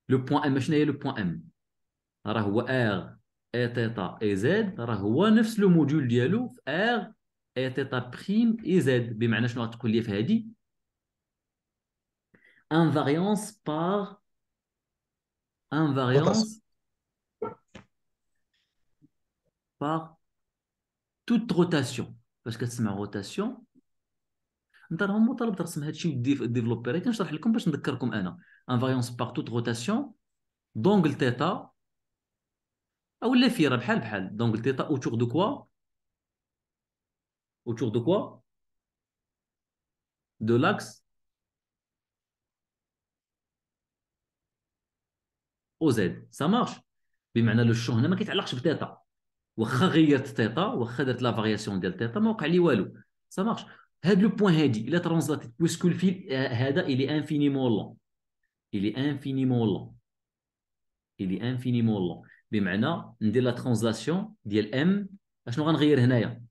لو بوين ام شنو هي لو بوين ام راه هو ار اي تيتا اي زد راه هو نفس لو موديول ديالو في ار اي تيتا بريم اي زد بمعنى شنو غتقول لي في هادي ان انفاريونس بار فاريونس بار توت روتاسيون باش كتسمع روتاسيون انت راه مطالب ترسم هادشي وديفلوبي غير كنشرح لكم باش نذكركم انا ان فاريونس بار توت روتاسيون دونغل تيتا او لا فيرا بحال بحال دونك تيطا طيب، اوتور دو كوا اوتور دو كوا دو لاكس او زد سا مارش بمعنى لو شون هنا ما كيتعلقش بتيتا واخا غيرت تيتا واخا درت لا فارياسيون ديال تيتا ما وقع لي والو سا مارش هاد لو بوين هادي الا ترونزلات بويسكو الفيل هذا الي انفينيمون لون الي انفينيمون لون الي انفينيمون لون بمعنى ندير لا ترانزلاسيون ديال ام اشنو غنغير هنايا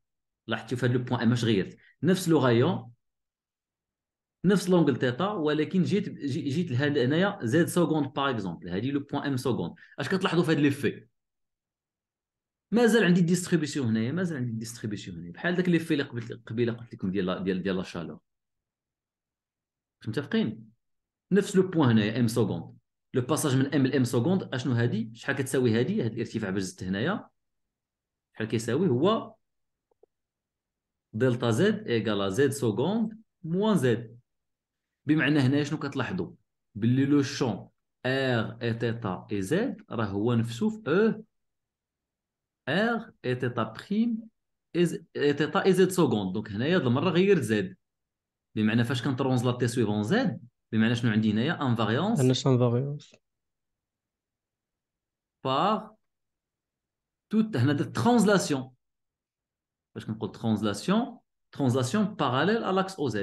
لاحظتوا في هذا لو بوين ام اش غيرت نفس غايون نفس لونغل تيتا ولكن جيت جيت لهاد هنايا زاد سكوند باغ اكزومبل هادي لو بوين ام سكوند اش كتلاحظوا في هاد ليفي مازال عندي ديستريبيسيون هنايا مازال عندي ديستريبيسيون هنايا بحال داك ليفي اللي قبل قبيله قلت لكم ديال ديال ديال لا شالور متفقين نفس لو بوين هنايا ام سكوند لو باساج من ام لام سكوند اشنو هادي شحال كتساوي هادي هاد الارتفاع باش زدت هنايا شحال كيساوي هو دلتا زد ايكالا زد سكوند موان زد بمعنى هنا شنو كتلاحظوا باللي لو شون ار اي تيتا اي زد راه هو نفسه في او ار اي تيتا بريم اي تيتا اي زد سكوند دونك هنايا هاد المره غيرت زد بمعنى فاش كنترونزلاتي سويفون زد Mais là, je me dis, il y a invariance. Par toute la translation. je vais translation. Translation parallèle à l'axe OZ.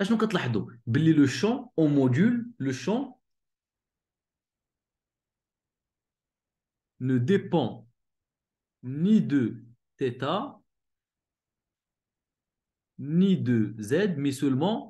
Vous je me le champ, au module, le champ ne dépend ni de θ ni de z, mais seulement...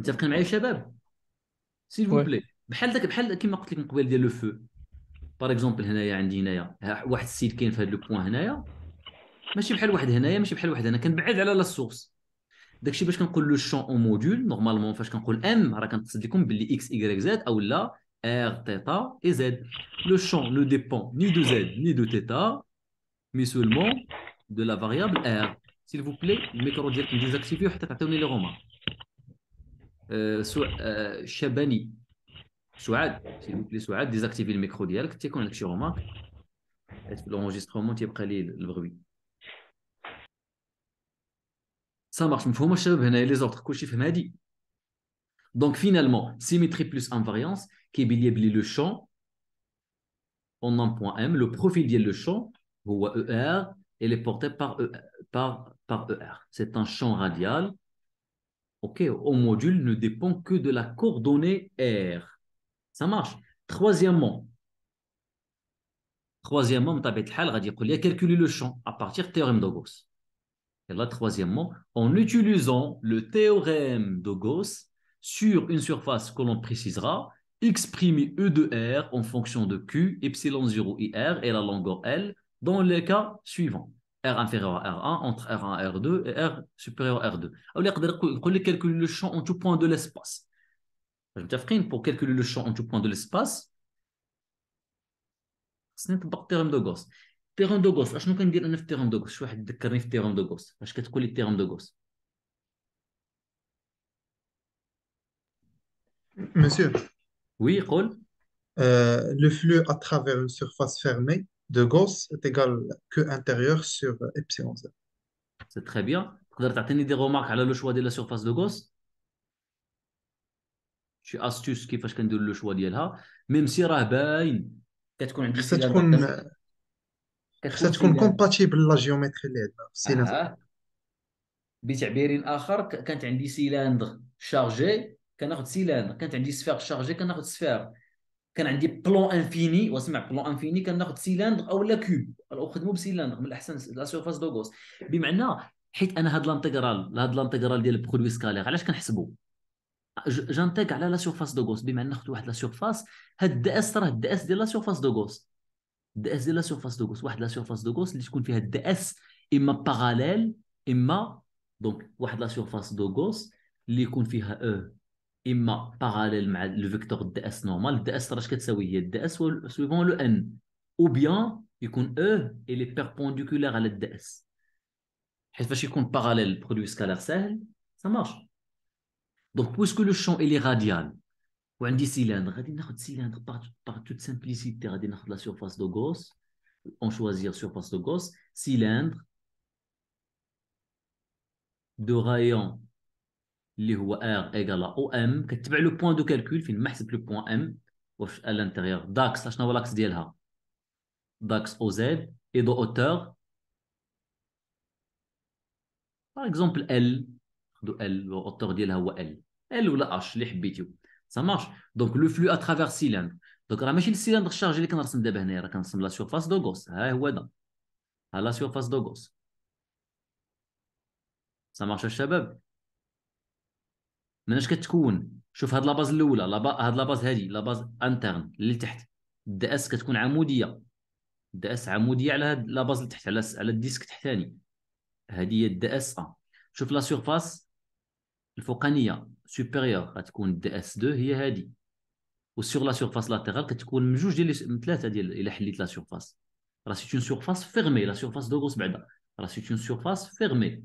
متفقين معايا شباب سيل فو بلي بحال ذاك بحال كيما قلت لك من قبل ديال لو فو باغ اكزومبل هنايا عندي هنايا واحد السيد كاين في هذا لو بوان هنايا ماشي بحال واحد هنايا ماشي بحال واحد هنا كنبعد على لا سورس داكشي باش كنقول لو شون او موديول نورمالمون فاش كنقول ام راه كنقصد لكم باللي اكس ايكغيك زد او لا ار تيتا اي زد لو شون نو ديبون ني دو زد ني دو تيتا مي سولمون دو لا فاريابل ار سيل فو بلي الميكرو ديالكم ديزاكتيفيو حتى تعطيوني لي رومان Chabani. Euh, euh, Souad, s'il vous plaît, Souad, désactivez le micro dial. Tu qu'on est remarque. L'enregistrement, tu es le bruit. Ça marche. مفهوم الشباب هنا les autres كلشي فهم هادي. Donc finalement, symétrie plus invariance qui est le champ en un point M, le profil de le champ ou ER, elle est portée par, par, par e ER. C'est un champ radial ok, au module ne dépend que de la coordonnée R. Ça marche. Troisièmement, troisièmement, il a calculé le champ à partir du théorème de Gauss. Et là, troisièmement, en utilisant le théorème de Gauss sur une surface que l'on précisera, exprimer E de R en fonction de Q, epsilon 0 ir et la longueur L dans les cas suivants. R inférieur à R1, entre R1 R2, et R supérieur à R2. Alors, il calculer le champ en tout point de l'espace. Je Pour calculer le champ en tout point de l'espace, pas le théorème de Gauss. Théorème de Gauss, اشنو كندير de في Je vais vous dire واحد ذكرني de Gauss. Je vais vous كتقول le théorème de Gauss. Monsieur. Oui, Paul. Euh, le flux à travers une surface fermée de Gauss est égal que intérieur sur epsilon z. C'est très bien. تقدر تعطيني دي غومارك على لو شوا ديال لا سيرفاس دو غوس شي استوس كيفاش كندير لو شوا ديالها ميم سي راه باين كتكون عندك خصها تكون خصها تكون كومباتيبل لا جيومتري اللي عندنا بتعبير اخر كانت عندي سيلاندر شارجي كناخذ سيلاندر كانت عندي سفير شارجي كناخذ سفير كان عندي بلون انفيني واسمع بلون انفيني كناخذ سيلاندر او لا كوب نخدمو بسيلاندر من الاحسن لا سيرفاس دو غوس بمعنى حيت انا هاد لانتيغرال هاد لانتيغرال ديال برودوي سكالير علاش كنحسبو جانتيغ على لا سيرفاس دو غوس بمعنى ناخذ واحد لا سيرفاس هاد دي اس راه دي اس ديال لا سيرفاس دو غوس دي اس ديال لا سيرفاس دو غوس واحد لا سيرفاس دو غوس اللي تكون فيها دي اس اما باراليل اما دونك واحد لا سيرفاس دو غوس اللي يكون فيها او e. ma parallèle le vecteur ds normal, ds est être égal à ds suivant le n, ou bien il est perpendiculaire à ds. qu'il compte parallèle, produit scalaire est facile, ça marche. Donc, puisque le champ est radial, et qu'il y cylindre, on va cylindre par toute simplicité, on de la surface de Gauss, on choisit la surface de Gauss, cylindre de rayon اللي هو ار ايغالا او ام كتبع لو بوان دو كالكول فين ما حسبت لو بوان ام واش ا لانتيغيور داكس اشنو هو لاكس ديالها داكس او زد اي دو اوتور باغ اكزومبل ال خدو ال اوتور ديالها هو ال ال ولا اش اللي حبيتيو سا مارش دونك لو فلو ا اترافير سيلندر دونك راه ماشي السيلندر الشارج اللي كنرسم دابا هنايا راه كنرسم لا سيرفاس دو غوس ها هو دا ها لا سيرفاس دو غوس سا مارش الشباب مناش كتكون شوف هاد لاباز الاولى لابا هاد لاباز هادي لاباز انترن اللي تحت الدي اس كتكون عموديه الدي اس عموديه على هاد لاباز اللي تحت على على الديسك تحتاني هادي هي الدي اس ا شوف لا سيرفاس الفوقانيه سوبيريور غتكون الدا اس 2 هي هادي و سور لا سيرفاس لاتيرال كتكون من جوج ديال من ثلاثه ديال الا حليت لا سيرفاس راه سيت اون سيرفاس فيرمي لا سيرفاس دو غوس بعدا راه سيت اون سيرفاس فيرمي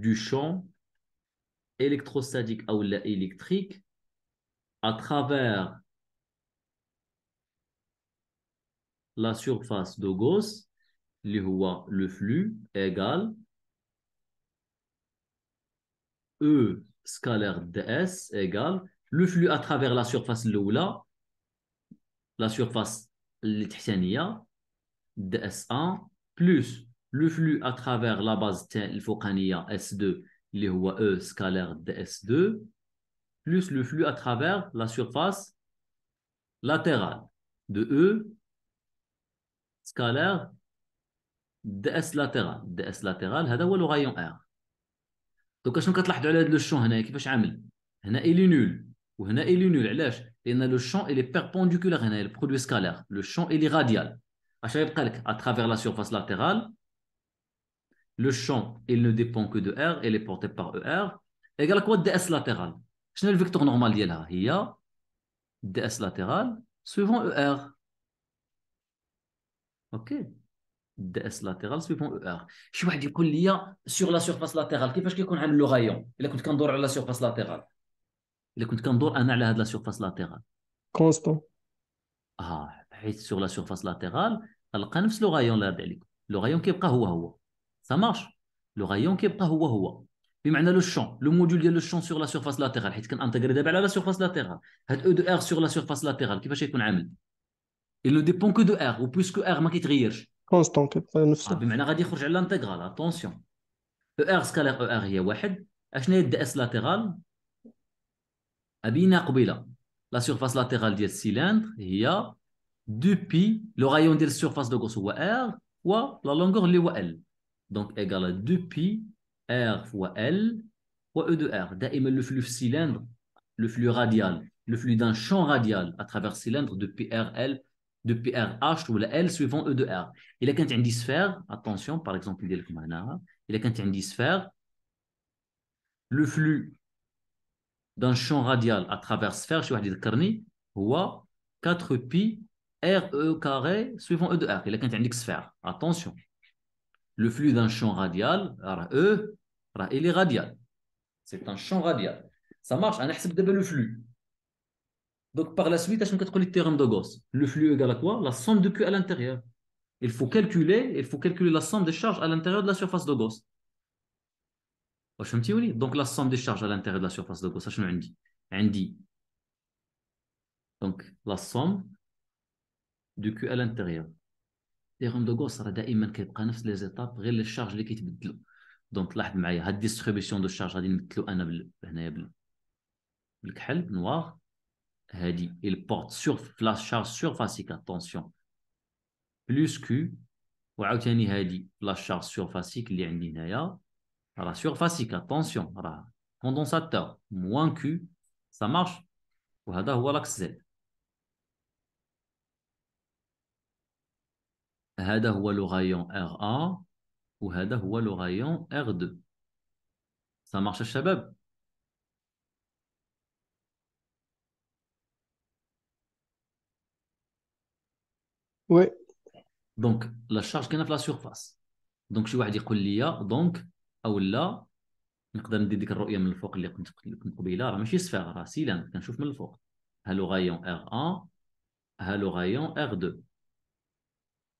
du champ électrostatique ou électrique à travers la surface de Gauss, le flux égal E scalaire ds égal le flux à travers la surface l'oula, la surface de ds1 plus le flux à travers la base T, il faut qu'il y a S2, les est E scalaire ds 2 plus le flux à travers la surface latérale de E scalaire ds S latéral. latérale, S latéral, c'est le rayon R. Donc, quand on as de le champ, il est nul. Il est nul. Il est nul. Le champ est perpendiculaire. Il est produit scalaire. Le champ est radial. À travers la surface latérale, le champ, il ne dépend que de R, il est porté par ER, à quoi DS latéral. Je n'ai le vecteur normal Il y a DS latéral suivant ER. OK DS latéral suivant ER. dire qu'il y a sur la surface latérale كيفاش كيكون عامل le rayon الا كنت كندور على la surface latérale Il كنت كندور انا على à la surface latérale Constant. Ah, bah, sur la surface latérale y a le rayon اللي rayon. عليك لو rayon كيبقى هو Ça marche. Le rayon qui هو هو بمعنى لو شون لو موديول ديال لو شون سور لا سيرفاس لاتيرال حيت كان كنانتيغري دابا على لا سيرفاس لاتيرال هاد او دو ار سور لا سيرفاس لاتيرال كيفاش يكون عامل il ne dépend que de r وبويسكو r ما كيتغيرش كونستون كيبقى نفسه بمعنى غادي يخرج على الانتيغرال اتونسيون او ار سكالير او ار هي واحد اشنا هي الدي اس لاتيرال ابينا قبيله لا سيرفاس لاتيرال ديال السيلندر هي دو بي لو رايون ديال السيرفاس دو غوس هو ار و لا لونغور اللي هو ال donc égal à 2pi R fois L fois E de R. D'ailleurs, le flux cylindre, le flux radial, le flux d'un champ radial à travers cylindre de l de PRH ou la L suivant E de R. Il a quand une sphère, attention, par exemple, il a quand une sphère, le flux d'un champ radial à travers sphère, je vais dire carni, ou 4 pi R E carré suivant E de R. Il a quand une sphère, attention le flux d'un champ radial, e, e, il est radial. C'est un champ radial. Ça marche, on a le flux. Donc par la suite, on calcule le théorème de Gauss. Le flux égal à quoi La somme de Q à l'intérieur. Il faut calculer, il faut calculer la somme des charges à l'intérieur de la surface de Gauss. Donc la somme des charges à l'intérieur de la surface de Gauss, ça je dit. Donc la somme du Q à l'intérieur. ليغون دو غوس راه دائما كيبقى نفس لي زيتاب غير لي شارج اللي كيتبدلوا دونك لاحظ معايا هاد ديستريبيسيون دو شارج غادي نمثلو انا بال... هنايا بال... بالكحل نوار هادي il porte sur la charge surfacique attention plus q وعاوتاني هادي لا شارج surfacique اللي عندي هنايا راه surfacique attention راه كوندونساتور موان كو سا مارش وهذا هو لاكس زيد هذا هو لو غايون ار ا وهذا هو لو غايون ار 2 صا مارش الشباب وي دونك لا شارج كاينه في لا سيرفاس دونك شي واحد يقول لي دونك او لا نقدر ندير ديك الرؤيه من الفوق اللي كنت لكم قبيله راه ماشي صفاغ راه سيلان كنشوف من الفوق ها غايون ار 1 ها غايون ار 2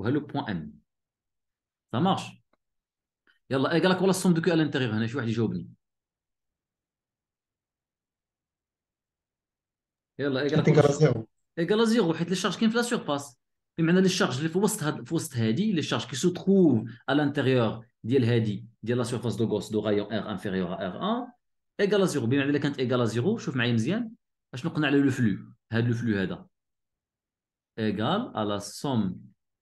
وهلو بوان ان سا مارش يلا إيه، قال لك والله الصندوق الى انتغير هنا شي واحد يجاوبني يلا إيه، قال لك زيرو إيه، قال زيرو حيت لي شارج كاين في لا سيرباس بمعنى لي شارج اللي في وسط هاد في وسط هادي لي شارج كي سو تخوف على ديال هادي ديال لا سيرفاس دو غوس دو غايون ار انفيريور ا ار ان ايكال زيرو بمعنى الا كانت ايكال زيرو شوف معايا مزيان اشنو قلنا على لو فلو هاد لو فلو هذا ايكال على سوم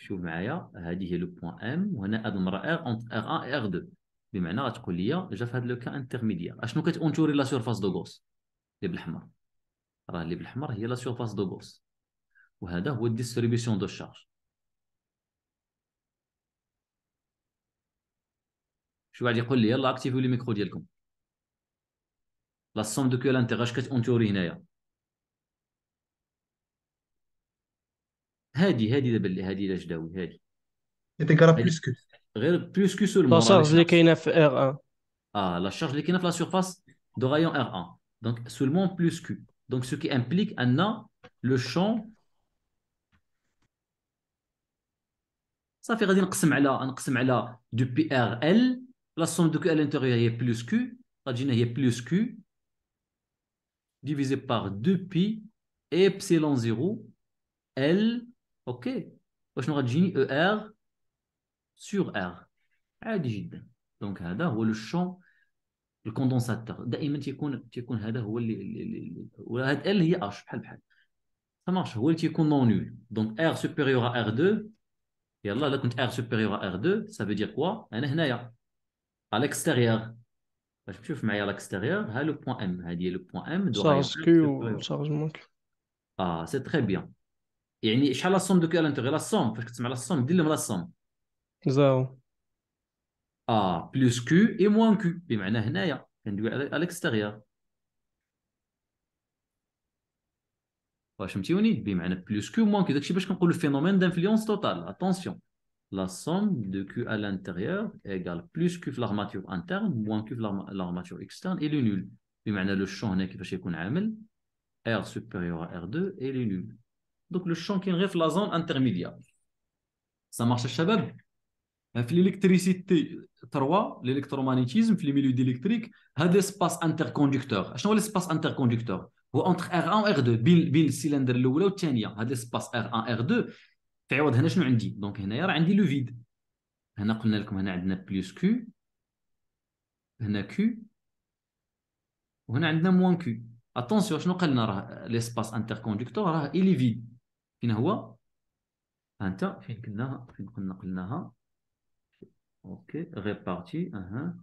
شوف معايا هذه هي لو بوان ام وهنا هذه المراه اونت ار 1 ار 2 بمعنى غتقول لي جا في هذا لو كان انترميديير اشنو كتونتوري لا سيرفاس دو غوس اللي بالاحمر راه اللي بالاحمر هي لا سيرفاس دو غوس وهذا هو الديستريبيسيون دو شارج شو واحد يقول لي يلا اكتيفيو لي ميكرو ديالكم لا سوم دو كيو لانتيغ اش كتونتوري هنايا La charge de la surface de rayon R1, donc seulement plus Q. ce qui implique maintenant le champ, ça fera dire que c'est maillot de pi RL, la somme de Q à l'intérieur est plus Q, divisé par 2 π ε 0 L, Ok, je n'aurai ni E ER sur R, elle digite. Donc là, dans le champ, le condensateur, d'ailleurs, qui est qui est connu, est, elle est à chaque Ça marche. Où est-ce qu'on est nul Donc R supérieur à R2. Et là, quand R supérieur à R2, ça veut dire quoi est À l'extérieur. Je me suis fait mal à l'extérieur. C'est le point M. C'est le point M. Charge ou charge nulle Ah, c'est très bien. يعني شحال لاصوم دوك انت غير لاصوم فاش كتسمع لاصوم دير لهم لاصوم زاو ا بلوس كيو اي موان كيو بمعنى هنايا كندوي على الاكستيريور واش فهمتوني بمعنى بلوس كيو موان كيو داكشي باش كنقولوا فينومين دانفلونس توتال اتونسيون لا somme de Q à l'intérieur égale plus Q في l'armature انترن موان Q في l'armature externe et le nul. بمعنى لو شون هنا كيفاش يكون عامل ار سوبيريور a ار R2 et le nul. دوك لو شون كاين غير في لا زون انترميديا سا مارش الشباب في الالكتريسيتي تروا الالكترومانيتيزم في لي ميليو ديليكتريك هاد ليسباس انتركونديكتور شنو هو ليسباس انتركونديكتور هو اونتر ار 1 ار 2 بين بين السيلندر الاولى والثانيه هاد ليسباس ار 1 ار 2 عوض هنا شنو عندي دونك هنايا راه عندي لو فيد هنا قلنا لكم هنا عندنا بليس كيو هنا كيو وهنا عندنا موان كيو اتونسيون شنو قال لنا راه ليسباس انتركونديكتور راه الي فيد فين هو انت فين كنا فين كنا قلناها اوكي ريبارتي اها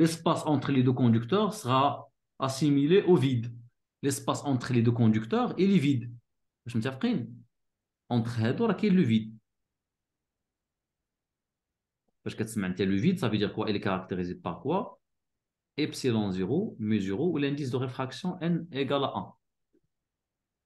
l'espace entre les deux conducteurs sera assimilé au vide l'espace entre les deux conducteurs il est vide واش متفقين entre هادو راه كاين لو فيد باش كتسمع انت لو فيد صافي دير كوا il est caractérisé par quoi epsilon 0 mu 0 ou l'indice de réfraction n égale à 1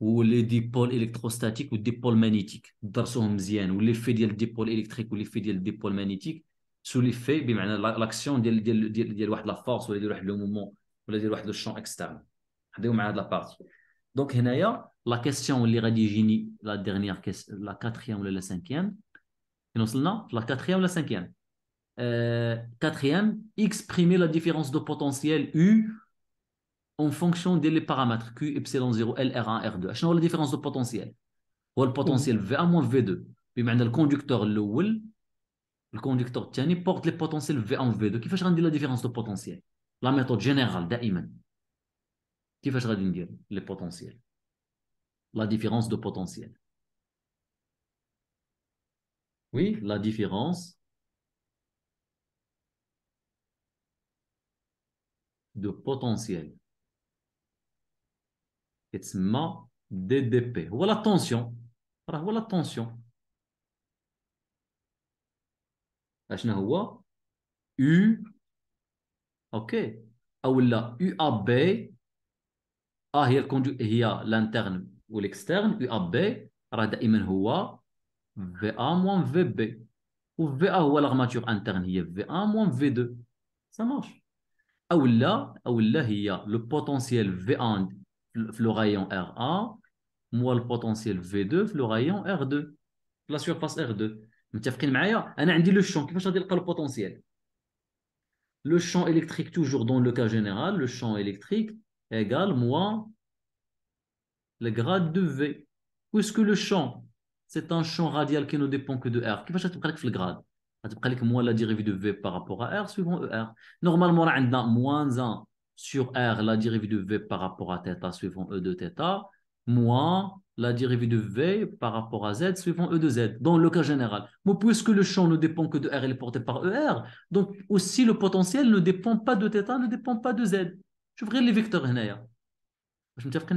ou les dipôles électrostatiques ou dipôles magnétiques d'arsenum zien ou l'effet des dipôles électriques ou l'effet des dipôles magnétiques sous l'effet l'action de la force ou le mouvement ou le champ externe donc la question la dernière la quatrième ou la cinquième non la quatrième ou la cinquième euh, quatrième exprimer la différence de potentiel U en fonction des paramètres Q, epsilon 0, L, R1, R2. Je la différence de potentiel. Ou le potentiel V1 moins V2. Puis le conducteur le Will, le conducteur tiens, il porte les potentiels V1 V2. Qui fait rendre la différence de potentiel La méthode générale, d'Aïman. Qui fait rendre les potentiels La différence de potentiel. Oui, la différence de potentiel c'est ma ddp ou la tension la tension u ok ah, ou uab ah, a l'interne ou l'externe uab rah daiman howa v1 ou v a l'armature interne hia v moins v2 ça marche ah, ou la ou le potentiel v et le rayon RA, moins le potentiel V2 le rayon R2 la surface R2 Le champ dit le champ qui va changer le potentiel Le champ électrique toujours dans le cas général le champ électrique égale moins le grade de V puisque le champ c'est un champ radial qui ne dépend que de R كيفاش le le grade que moins la dérivée de V par rapport à R suivant ER normalement a moins 1 sur R, la dérivée de V par rapport à θ suivant E de θ, moins la dérivée de V par rapport à Z suivant E de Z, dans le cas général. Mais puisque le champ ne dépend que de R, il est porté par ER, donc aussi le potentiel ne dépend pas de θ, ne dépend pas de Z. Je ferai les vecteurs Je Donc,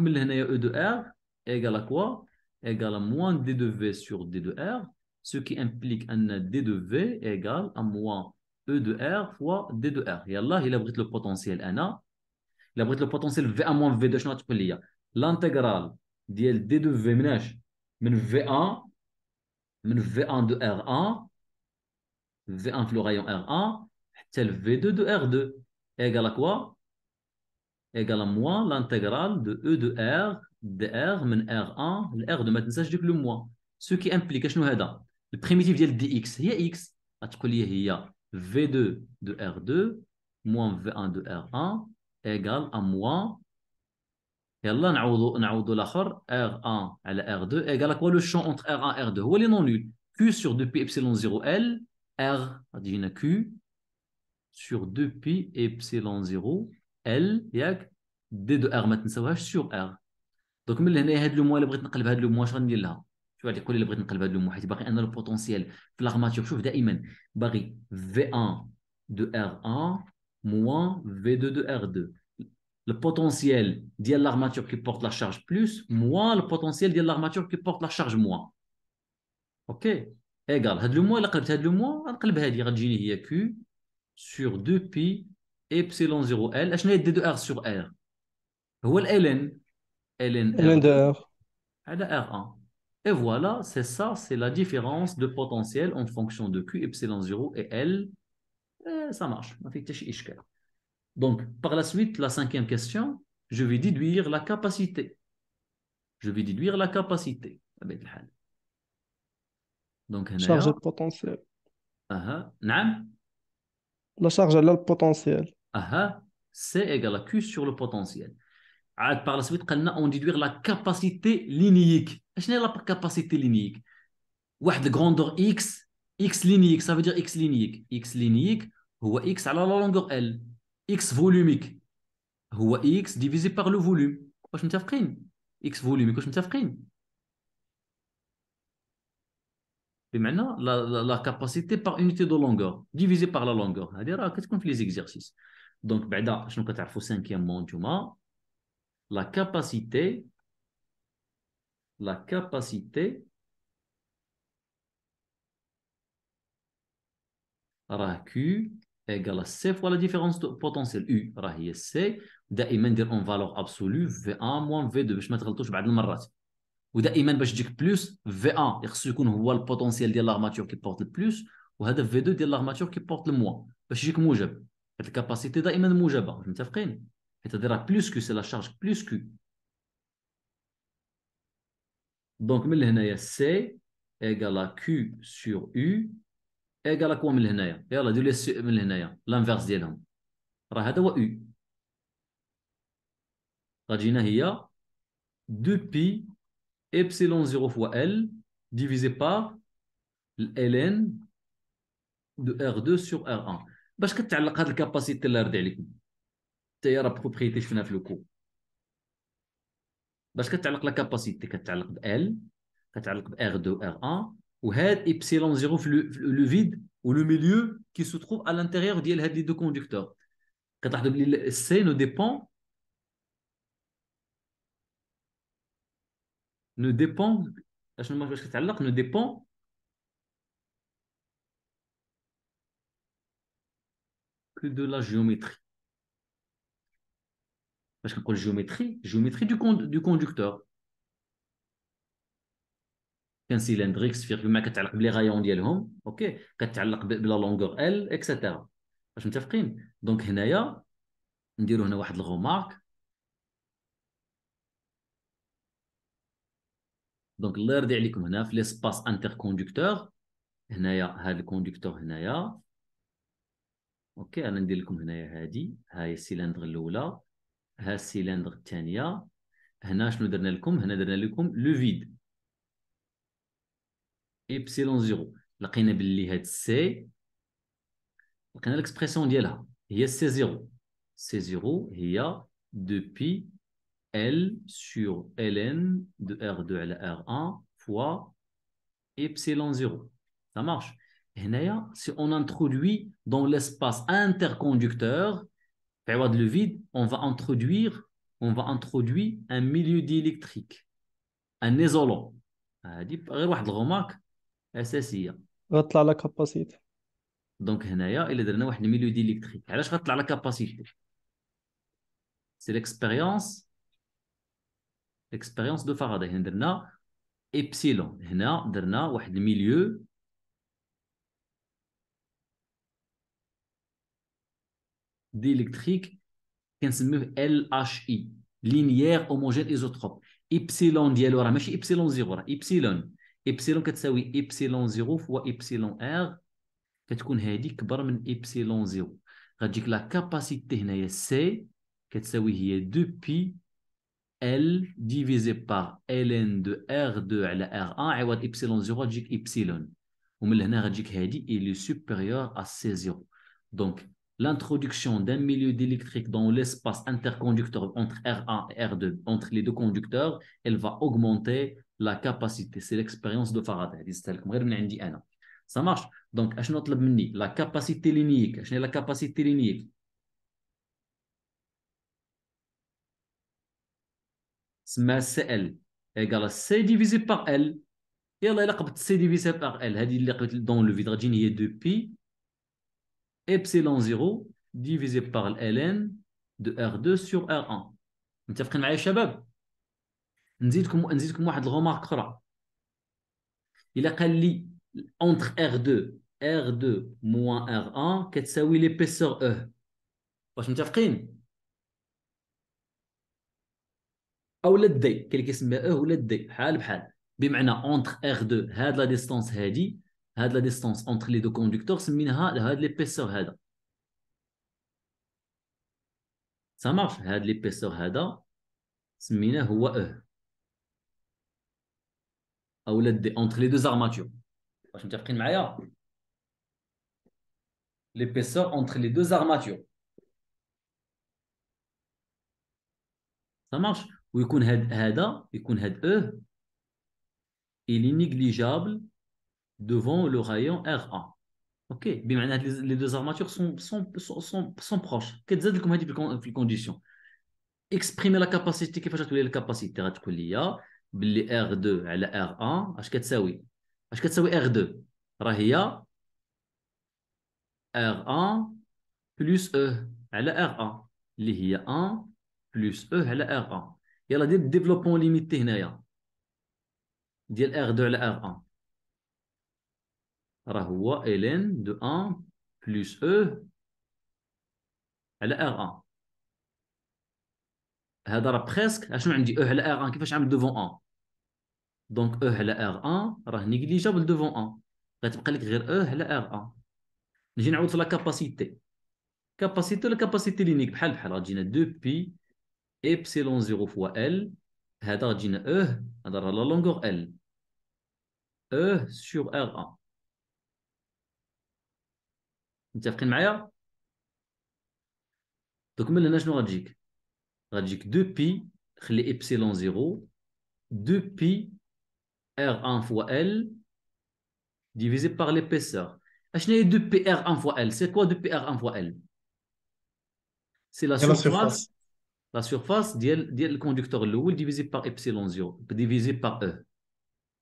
E de R égal à quoi Égal à moins D de V sur D de R, ce qui implique un D de V égale à moins E de R fois D de R. Et Yallah, il abrite le potentiel NA. Il abrite le potentiel V1 moins V2. l'intégrale ديال D de V مناش؟ من V1 من V1 de R1 V1 في le rayon R1 حتى V2 de R2 égale à quoi égale à moins l'intégrale de E de R dr من R1 R2 ما تنساش ديك لو موان ce qui implique شنو هذا البريميتيف ديال دي اكس هي il غتقول a هي V2 de R2 moins V1 de R1 égale à moins يلا نعوضوا نعوضوا الاخر R1 على R2 égale à quoi le champ entre R1 et R2 هو اللي non nul Q sur 2pi epsilon 0 L R غادي Q sur 2pi epsilon 0 L ياك D de R ما تنساوهاش sur R دونك من هنا هاد لو موان اللي بغيت نقلب هاد لو موان اش غندير لها شوف هذه كل اللي بغيت نقلب نقلبها اليوم حيت باقي انا البوتونسيال في لاغماتور شوف دائما باغي في 1 دو ار 1 موان في 2 دو ار 2 البوتونسيال ديال لاغماتور كي بورت لا شارج بلوس موان البوتونسيال ديال لاغماتور كي بورت لا شارج موان اوكي ايغال هاد لو موان الا قلبت هاد لو موان غنقلب هادي غتجيني هي كيو سور 2 بي ايبسيلون 0 ال اشنو هي دي دو ار سور ار هو الالن دو ار هذا ار 1 Et voilà, c'est ça, c'est la différence de potentiel en fonction de Q, epsilon 0 et L. ça marche. Donc, par la suite, la cinquième question, je vais déduire la capacité. Je vais déduire la capacité. Donc, charge de potentiel. Ah ah. La charge de potentiel. Ah C égale à Q sur le potentiel. Par la suite, on déduire la capacité linéique. Je n'ai pas la capacité linéaire. Ouais, de grandeur X. X linéaire, ça veut dire X linéaire. X linéaire, ou X à la longueur L. X volumique. Ou X divisé par le volume. quest je me fais un X volumique, je me fais Et maintenant, la capacité par unité de longueur, divisé par la longueur. Qu'est-ce qu'on fait les exercices? Donc, je ne suis pas à du cinquième mondium. La capacité la capacité Q égale à C fois la différence de potentiel U. C, d'aïman dire en valeur absolue, V1 moins V2. Je vais mettre le touche, je vais Ou d'aïman, je dis plus, V1, il y a le potentiel de l'armature qui porte le plus, ou V2 de l'armature qui porte le moins. Je dis que la capacité d'aïman est moujab. Je vais mettre le C'est-à-dire plus Q, c'est la charge plus Q. Donc, c'est C égale à Q sur U égale à quoi C'est a l'inverse de l'inverse. L'inverse l'inverse. U. Donc, c'est 2pi epsilon 0 fois L divisé par ln de R2 sur R1. Parce que tu as la capacité de l'air d'aller. Tu as la propriété de faire le parce que c'est lié à la capacité, c'est lié à L, c'est lié à R2, R1, et cet Y0 est le vide ou le milieu qui se trouve à l'intérieur de ces deux conducteurs. Quand on dit que le C ne dépend que de la géométrie. باش كنقول جيومتري جيومتري دو كون دو كوندكتور كان سيلندريك سفير كما كتعلق بلي غايون ديالهم اوكي كتعلق بلا لونغور ال اكسيتيرا واش متفقين دونك هنايا نديرو هنا واحد الغومارك دونك الله يرضي عليكم هنا في ليسباس انتر كوندكتور هنايا هاد الكوندكتور هنايا اوكي انا ندير لكم هنايا هادي هاي السيلندر الاولى Ce cylindre-là, ici, a le vide. Epsilon 0. La a l'expression de C. On C. 0. C'est 0. C'est 2pi L sur Ln de R2 à R1 fois epsilon 0. Ça marche. si on introduit dans l'espace interconducteur في عوض لو vide, on va introduire on va introduire un milieu diélectrique un isolant هذه غير واحد الغوماك اساسيه غطلع لا كاباسيتي دونك هنايا الا درنا واحد الميليو ديليكتريك علاش غطلع لا كاباسيتي سي ليكسبيريونس ليكسبيريونس دو فاراداي هنا درنا ايبسيلون هنا درنا واحد الميليو d'électrique qui s'appelle LHI, linéaire homogène isotrope. Epsilon dielo, mais c'est epsilon 0, epsilon. Epsilon qui epsilon 0 fois epsilon R, qui est une hédi epsilon 0. Radique la capacité C, qui est 2 pi L divisé par ln de R2 à R1, et epsilon 0, radique epsilon. le radique il est supérieur à C0. Donc, l'introduction d'un milieu d'électrique dans l'espace interconducteur entre R1 et R2, entre les deux conducteurs, elle va augmenter la capacité. C'est l'expérience de Faraday. Ça marche. Donc, la capacité linéique. La capacité linéique. CL égale à C divisé par L. Et là, il a C divisé par L. Dans le vide, il y a 2pi epsilon 0 divisé par ln de R2 sur R1. Vous avez compris, chabab Je vais vous une remarque. Il a dit entre R2, R2 moins R1, qu'est-ce que l'épaisseur E Vous avez compris ou le D, quel qu'est-ce que c'est D. ou le D, entre R2, la distance, la distance entre les deux conducteurs c'est l'épaisseur. Ça marche. l'épaisseur la Entre les deux armatures. L'épaisseur entre les deux armatures. Ça marche. Il est négligeable devant le rayon R1. OK, les deux armatures sont, sont, sont, proches. Qu'est-ce que vous avez pour les conditions Exprimer la capacité, qu'est-ce que la capacité R2 على R1 اش كتساوي اش كتساوي R2 راه R1 plus E على R1 اللي 1 plus E على R1 a دير développement ليميتي هنايا ديال R2 على R1 راه هو ln دو 1 plus E على R1 هذا راه بريسك اشنو عندي أه على R1 كيفاش عامل دوفون 1 دونك أه على R1 راه نيجليجابل دوفون 1 غتبقى لك غير أه على R1 نجي نعاود في لا كاباسيتي كاباسيتي ولا كاباسيتي لينيك بحال بحال غتجينا دو بي ايبسيلون 0 فوا ال هذا غتجينا أه هذا راه لا لونغور ال أه سور R1 Donc معايا دونك من le شنو 2 pi خلي epsilon 0 2 pi r 1 fois L divisé par l'épaisseur. Ah, pas 2 r 1 fois L. C'est quoi 2 r 1 fois L C'est la, surface. La surface du le conducteur lourd divisé par epsilon 0, divisé par E.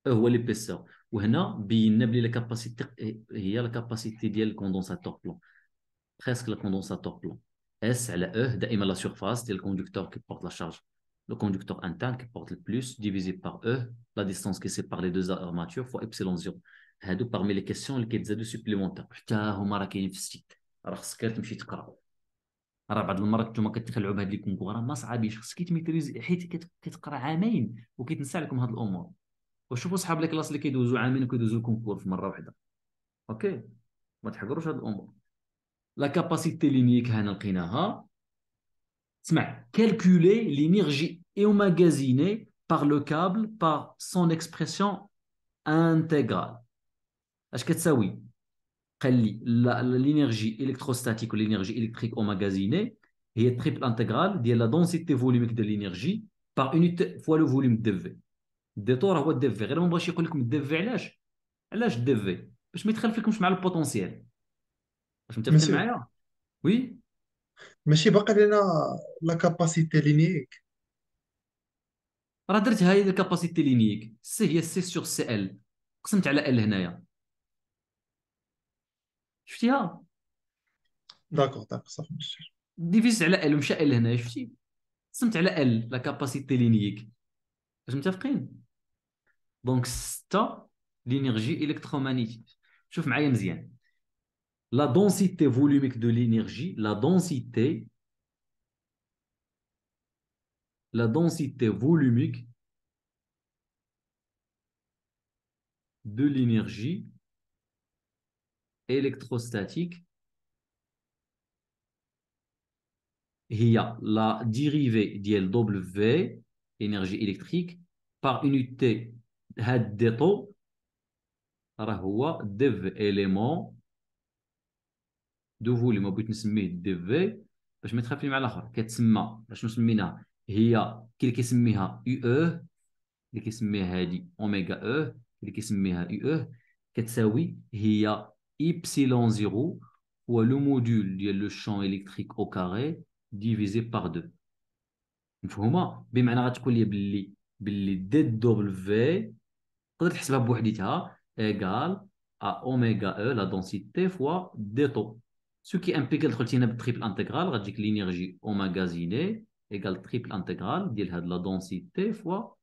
E ou l'épaisseur. وهنا بينا بلي لا كاباسيتي هي لا كاباسيتي ديال الكوندونساتور بلون بريسك كوندونساتور بلون اس على او e دائما لا سيرفاس ديال الكوندكتور كي بورت لا شارج لو كوندكتور انتان كي بورت البلوس ديفيزي بار par لا ديستانس كي سيبار لي دو ارماتور armatures fois زيرو هادو بارمي لي كيسيون اللي كيتزادو سوبليمونتير حتى هما راه كاينين في السيت راه خصك تمشي تقرا راه بعض المرات نتوما كتخلعوا بهاد لي كونكور ما صعابينش خصك تميتريزي حيت كتقرا عامين وكيتنسى لكم هاد الامور وشوفوا صحاب الكلاس اللي كيدوزوا عامين وكيدوزوا الكونكور في مره واحده اوكي ما تحقروش هاد الامور لا كاباسيتي لينيك هنا لقيناها اسمع كالكولي لينيرجي اوماغازيني باغ لو كابل باغ سون اكسبرسيون انتغرال اش كتساوي قال لي لينيرجي الكتروستاتيك ولينيرجي الكتريك اوماغازيني هي تريبل انتغرال ديال لا دونسيتي فوليميك ديال لينيرجي باغ اونيتي فوا لو فوليوم دو في الديتور هو الديف في غير ما بغاش يقول لكم الديف في علاش علاش الديف في باش ما يتخلفلكمش مع البوتونسيال واش فهمت معايا وي ماشي باقي لنا لا كاباسيتي لينيك راه درت هاي الكاباسيتي لينيك سي هي سي سور سي ال قسمت على ال هنايا شفتيها داكو داكور صافي ماشي ديفيز على ال مشى ال هنا شفتي قسمت على ال لا كاباسيتي لينيك واش متفقين Donc, l'énergie électromagnétique. La densité volumique de l'énergie, la densité, la densité volumique de l'énergie électrostatique. Il y a la dérivée de énergie électrique, par unité. هاد ديطو راه هو ديف اليمون دو ما بغيت نسميه ديف في باش ما تخافي مع الاخر كتسمى شنو سميناها هي كي كيسميها e، يو او اللي كيسميها هادي اوميغا e، او اللي كيسميها يو او e، كتساوي هي ايبسيلون زيرو هو لو موديول ديال لو شون الكتريك او كاري ديفيزي باغ دو مفهومه بمعنى غتقول لي باللي باللي دي دوبل في Donc, par simple bousillage, la densité fois détaux. ce qui implique que triple intégral, emmagasinée triple intégrale, la densité fois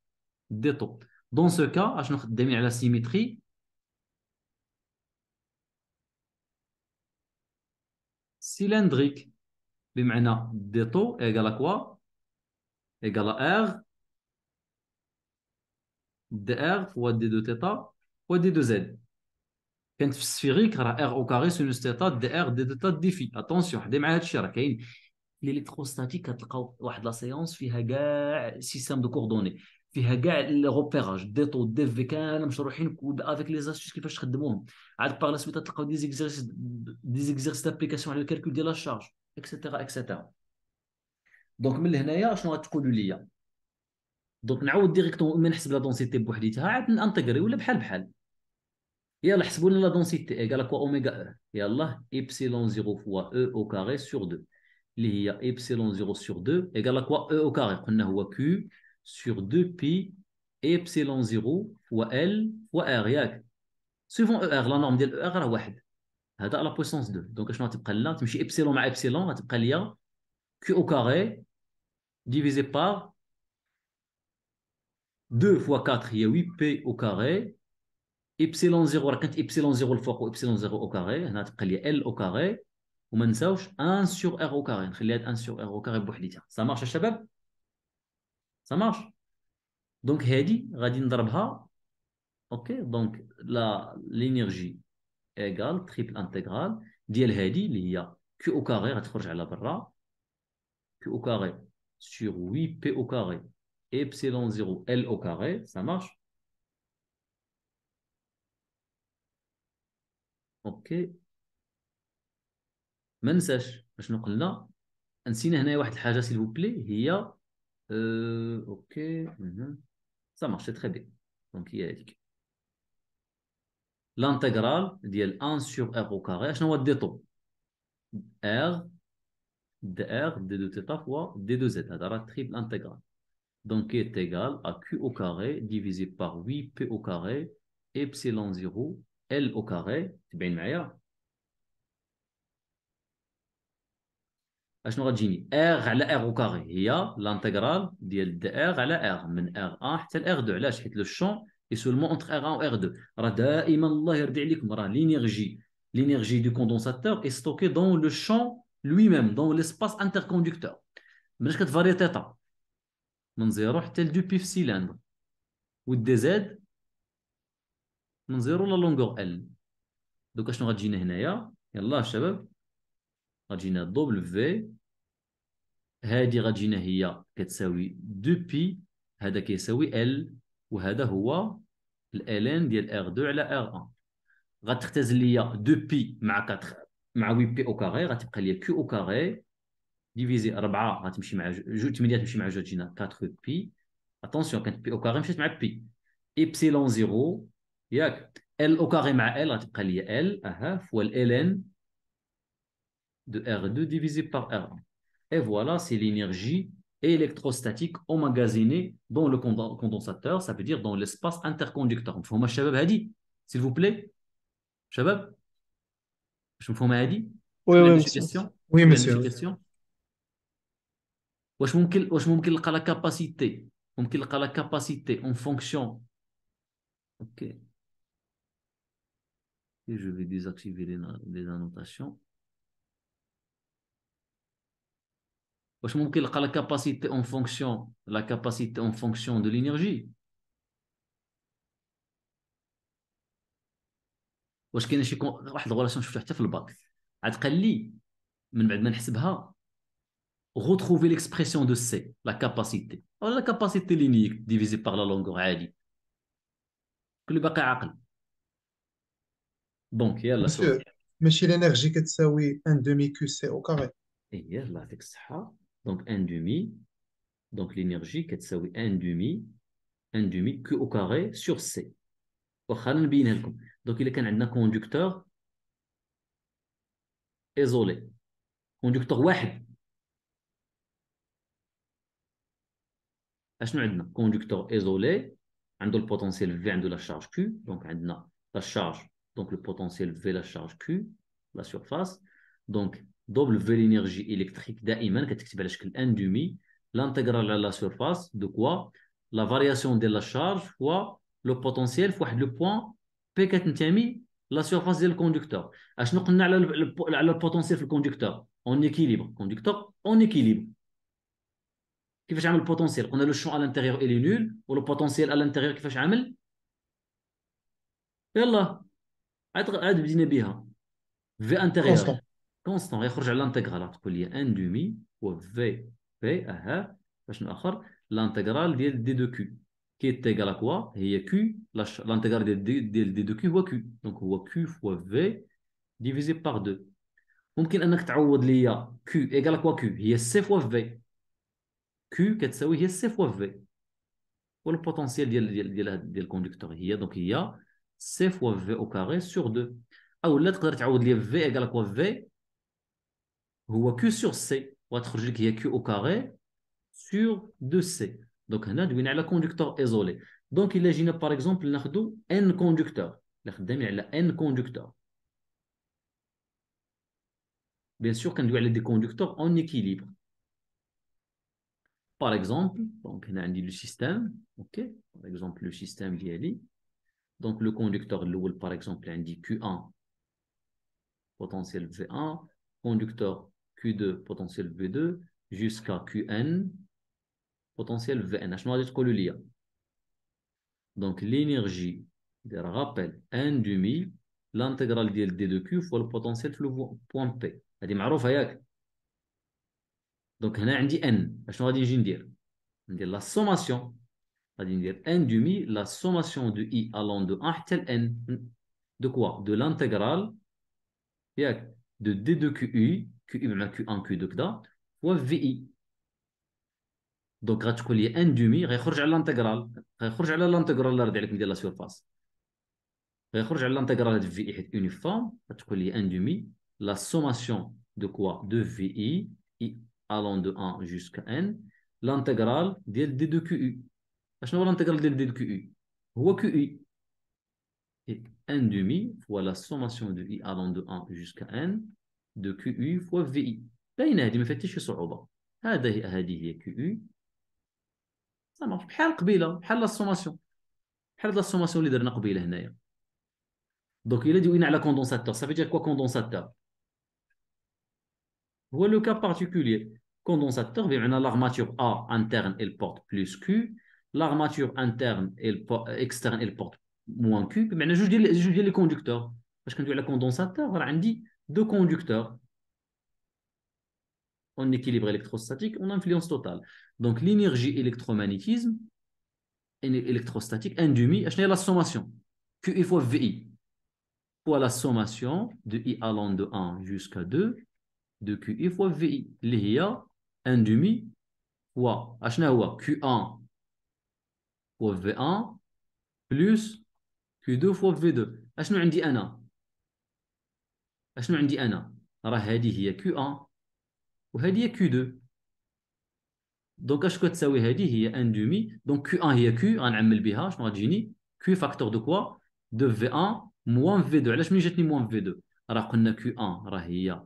δt. Dans ce cas, je vais la symétrie cylindrique, la symétrie cylindrique, دي ار فوا دي دو تيتا فوا دي دو زد كانت في السفيريك راه ار او كاري سينوس تيتا دي ار دي دو تيتا دي في اتونسيون حدي مع هادشي راه كاين ليليكتروستاتيك كتلقاو واحد لا سيونس فيها كاع سيستيم دو كوردوني فيها كاع لي روبيراج دي طو دي في كان مشروحين افيك لي زاستيس كيفاش تخدموهم عاد باغ لا سويت تلقاو دي زيكزيرس دي زيكزيرس دابليكاسيون على الكالكول ديال لا شارج اكسيتيرا اكسيتيرا دونك من هنايا شنو غتقولوا ليا دونك نعاود ديريكتومون نحسب لا دونسيتي بوحديتها عاد نانتيغري ولا بحال بحال يلا حسبوا لنا لا دونسيتي ايكال كوا اوميغا او يلا ايبسيلون 0 فوا او او كاري سور 2 اللي هي ايبسيلون 0 سور 2 ايكال كوا او او كاري قلنا هو كيو سور 2 بي ايبسيلون 0 فوا ال فوا ار ياك سيفون او ار لا نورم ديال او ار راه واحد هذا لا بويسونس 2 دونك شنو غتبقى لنا تمشي ايبسيلون مع ايبسيلون غتبقى ليا كيو او كاري ديفيزي بار 2 fois 4, il y a 8p au carré. Epsilon 0, epsilon 0 le فوق epsilon 0 au carré. on a لي L au carré. a نساوش 1 sur R au carré. a 1 sur R au carré Ça marche les Ça marche. Donc l'énergie est ok Donc l'énergie égale triple intégrale ديال il y a Q au carré غتخرج على برا. Q au carré sur 8p au carré epsilon 0 L au carré, ça marche OK ne pas ننساش شنو قلنا نسينا هنايا une chose, s'il vous plaît. Il y a... Ok. Ça marche très bien. Donc, il y a L'intégrale de 1 sur r au carré, je n'ai pas de R, dr, d2 θ fois d2z. C'est la triple intégrale donc est égal à Q au carré divisé par 8P au carré, epsilon 0, L au carré, c'est bien meilleur. اشنو غتجيني ار على ار او كاري هي لانتيغرال ديال دي على r من 1 حتى r 2 علاش حيت لو شون اي سولمون entre r 1 et r 2 راه دائما الله يرضي عليكم راه لينيرجي لينيرجي دو كوندونساتور اي ستوكي دون لو شون لوي ميم دون ليسباس انتر كوندكتور من زيرو حتى لدو بي في سيلاندر والدا زاد من زيرو لا لونغور ال دوك اشنو غتجينا هنايا يلاه شباب غتجينا دوبل في هادي غتجينا هي كتساوي دو بي هذا كيساوي ال وهذا هو الالان ديال ار 2 على ار 1 غتختزل ليا دو بي مع 4 مع 8 بي او كاري غتبقى ليا كيو او كاري ديفيزي 4 غتمشي مع جو 8 تمشي مع جوج هنا 4 pi اتونسيون كانت بي او كاري مشات مع بي ايبسيلون زيرو ياك ال او كاري مع ال غتبقى l, ال اها فوا ال ان de R2 divisé par R1. Et voilà, c'est l'énergie électrostatique emmagasinée dans le condensateur, ça veut dire dans l'espace interconducteur. مفهومه الشباب Hadi S'il vous plaît. je me مفهومه هذه Oui, oui, monsieur. Oui, monsieur. واش ممكن واش ممكن نلقى لا كاباسيتي ممكن نلقى لا كاباسيتي اون فونكسيون اوكي Et je vais désactiver les, les annotations. واش ممكن نلقى لا كاباسيتي اون فونكسيون لا كاباسيتي اون retrouver l'expression de C, la capacité. la capacité linéaire divisée par la longueur Ali. Que le Donc, il y a la Monsieur, l'énergie que tu un demi QC au carré. Et il y a la donc un demi, donc l'énergie c'est tu un demi, un demi Q au carré sur C. Donc, il y a un conducteur isolé. Conducteur wahid. un conducteur isolé, le potentiel potentiel V, de la charge Q, donc la charge, donc le potentiel V de la charge Q, la surface, donc W l'énergie électrique d'un N demi, l'intégrale de la surface, de quoi la variation de la charge fois le potentiel fois le point P, 4,5, la surface du conducteur. le potentiel du conducteur, en équilibre, conducteur en équilibre. كيفاش عامل البوتونسيال قلنا لو شون على الانتيريور الي نول ولو بوتونسيال على الانتيريور كيفاش عامل يلا عاد عاد بدينا بها في انتيريور كونستون يخرج على الانتيغرال تقول لي ان دومي و في في اها باش اخر الانتيغرال ديال دي دو كيو كي تيغال كوا هي كيو الانتيغرال ديال دي ديال دي دو كيو هو كيو دونك هو كيو فوا في ديفيزي باغ دو ممكن انك تعوض ليا كيو ايكال كوا كيو هي سي فوا في Q, qu'est-ce que ça veut dire, c fois V. Quel le potentiel du conducteur ici? Donc, il y a C fois V au carré sur 2. Alors, l'être de l'art, on dit que V est égal à quoi V? On voit Q sur C. On voit que a Q au carré sur 2 C. Donc, on a le conducteur isolé. Donc, imaginez, par exemple, on a deux N conducteurs. L'art de l'art, il y a N conducteurs. Bien sûr, il y a des conducteurs en équilibre. Par exemple, mm. donc, on a le système, OK Par exemple, le système Donc, le conducteur par exemple, on Q1, potentiel V1, conducteur Q2, potentiel V2, jusqu'à Qn, potentiel Vn. Je vais dire Donc, l'énergie, rappel, du demi, l'intégrale de D2Q fois le potentiel le point P. C'est donc, on dit N, je vais dire Jindir. On dit la sommation, on dire N du mi, la sommation de I allant de 1 tel N, de quoi De l'intégrale de D 2 Qi, Qi mais Q1 Q2, ou VI. Donc, on va chocoler N du mi, on va reforger l'intégrale, on va reforger l'intégrale de la surface. On va reforger l'intégrale de VI est uniforme, on va N du mi, la sommation de quoi De VI, I allant de 1 jusqu'à n, l'intégrale d de QU. Je l'intégrale d de QU. Ou QI. Et n demi fois la sommation de i allant de 1 jusqu'à n de QU fois VI. Là, il y a des méfaits صعوبة. هذه هذه هي QU. Ça marche. بحال قبيله بحال la sommation. بحال la sommation اللي درنا قبيله هنايا. Donc il a dit condensateur. Ça veut dire quoi condensateur? Voilà le cas particulier condensateur, l'armature A interne, elle porte plus Q, l'armature interne, et euh, externe, elle porte moins Q. Mais je dis, les conducteurs. Parce que le condensateur, on dit deux conducteurs en équilibre électrostatique, on influence totale. Donc l'énergie électromagnétisme électrostatique, un demi, la sommation. QI fois VI. Pour la sommation de I allant de 1 jusqu'à 2, de QI fois VI. L'IA, 1 demi fois اشنا هو Q1 fois V1 بلس Q2 fois V2 اشنو عندي انا اشنو عندي انا راه هذه هي Q1 وهذه هي Q2 دونك اش كتساوي هذه هي 1 دومي دونك Q1 هي Q غنعمل بها شنو غتجيني Q فاكتور دو كوا دو V1 موان V2 علاش ملي جاتني موان V2 راه قلنا Q1 راه هي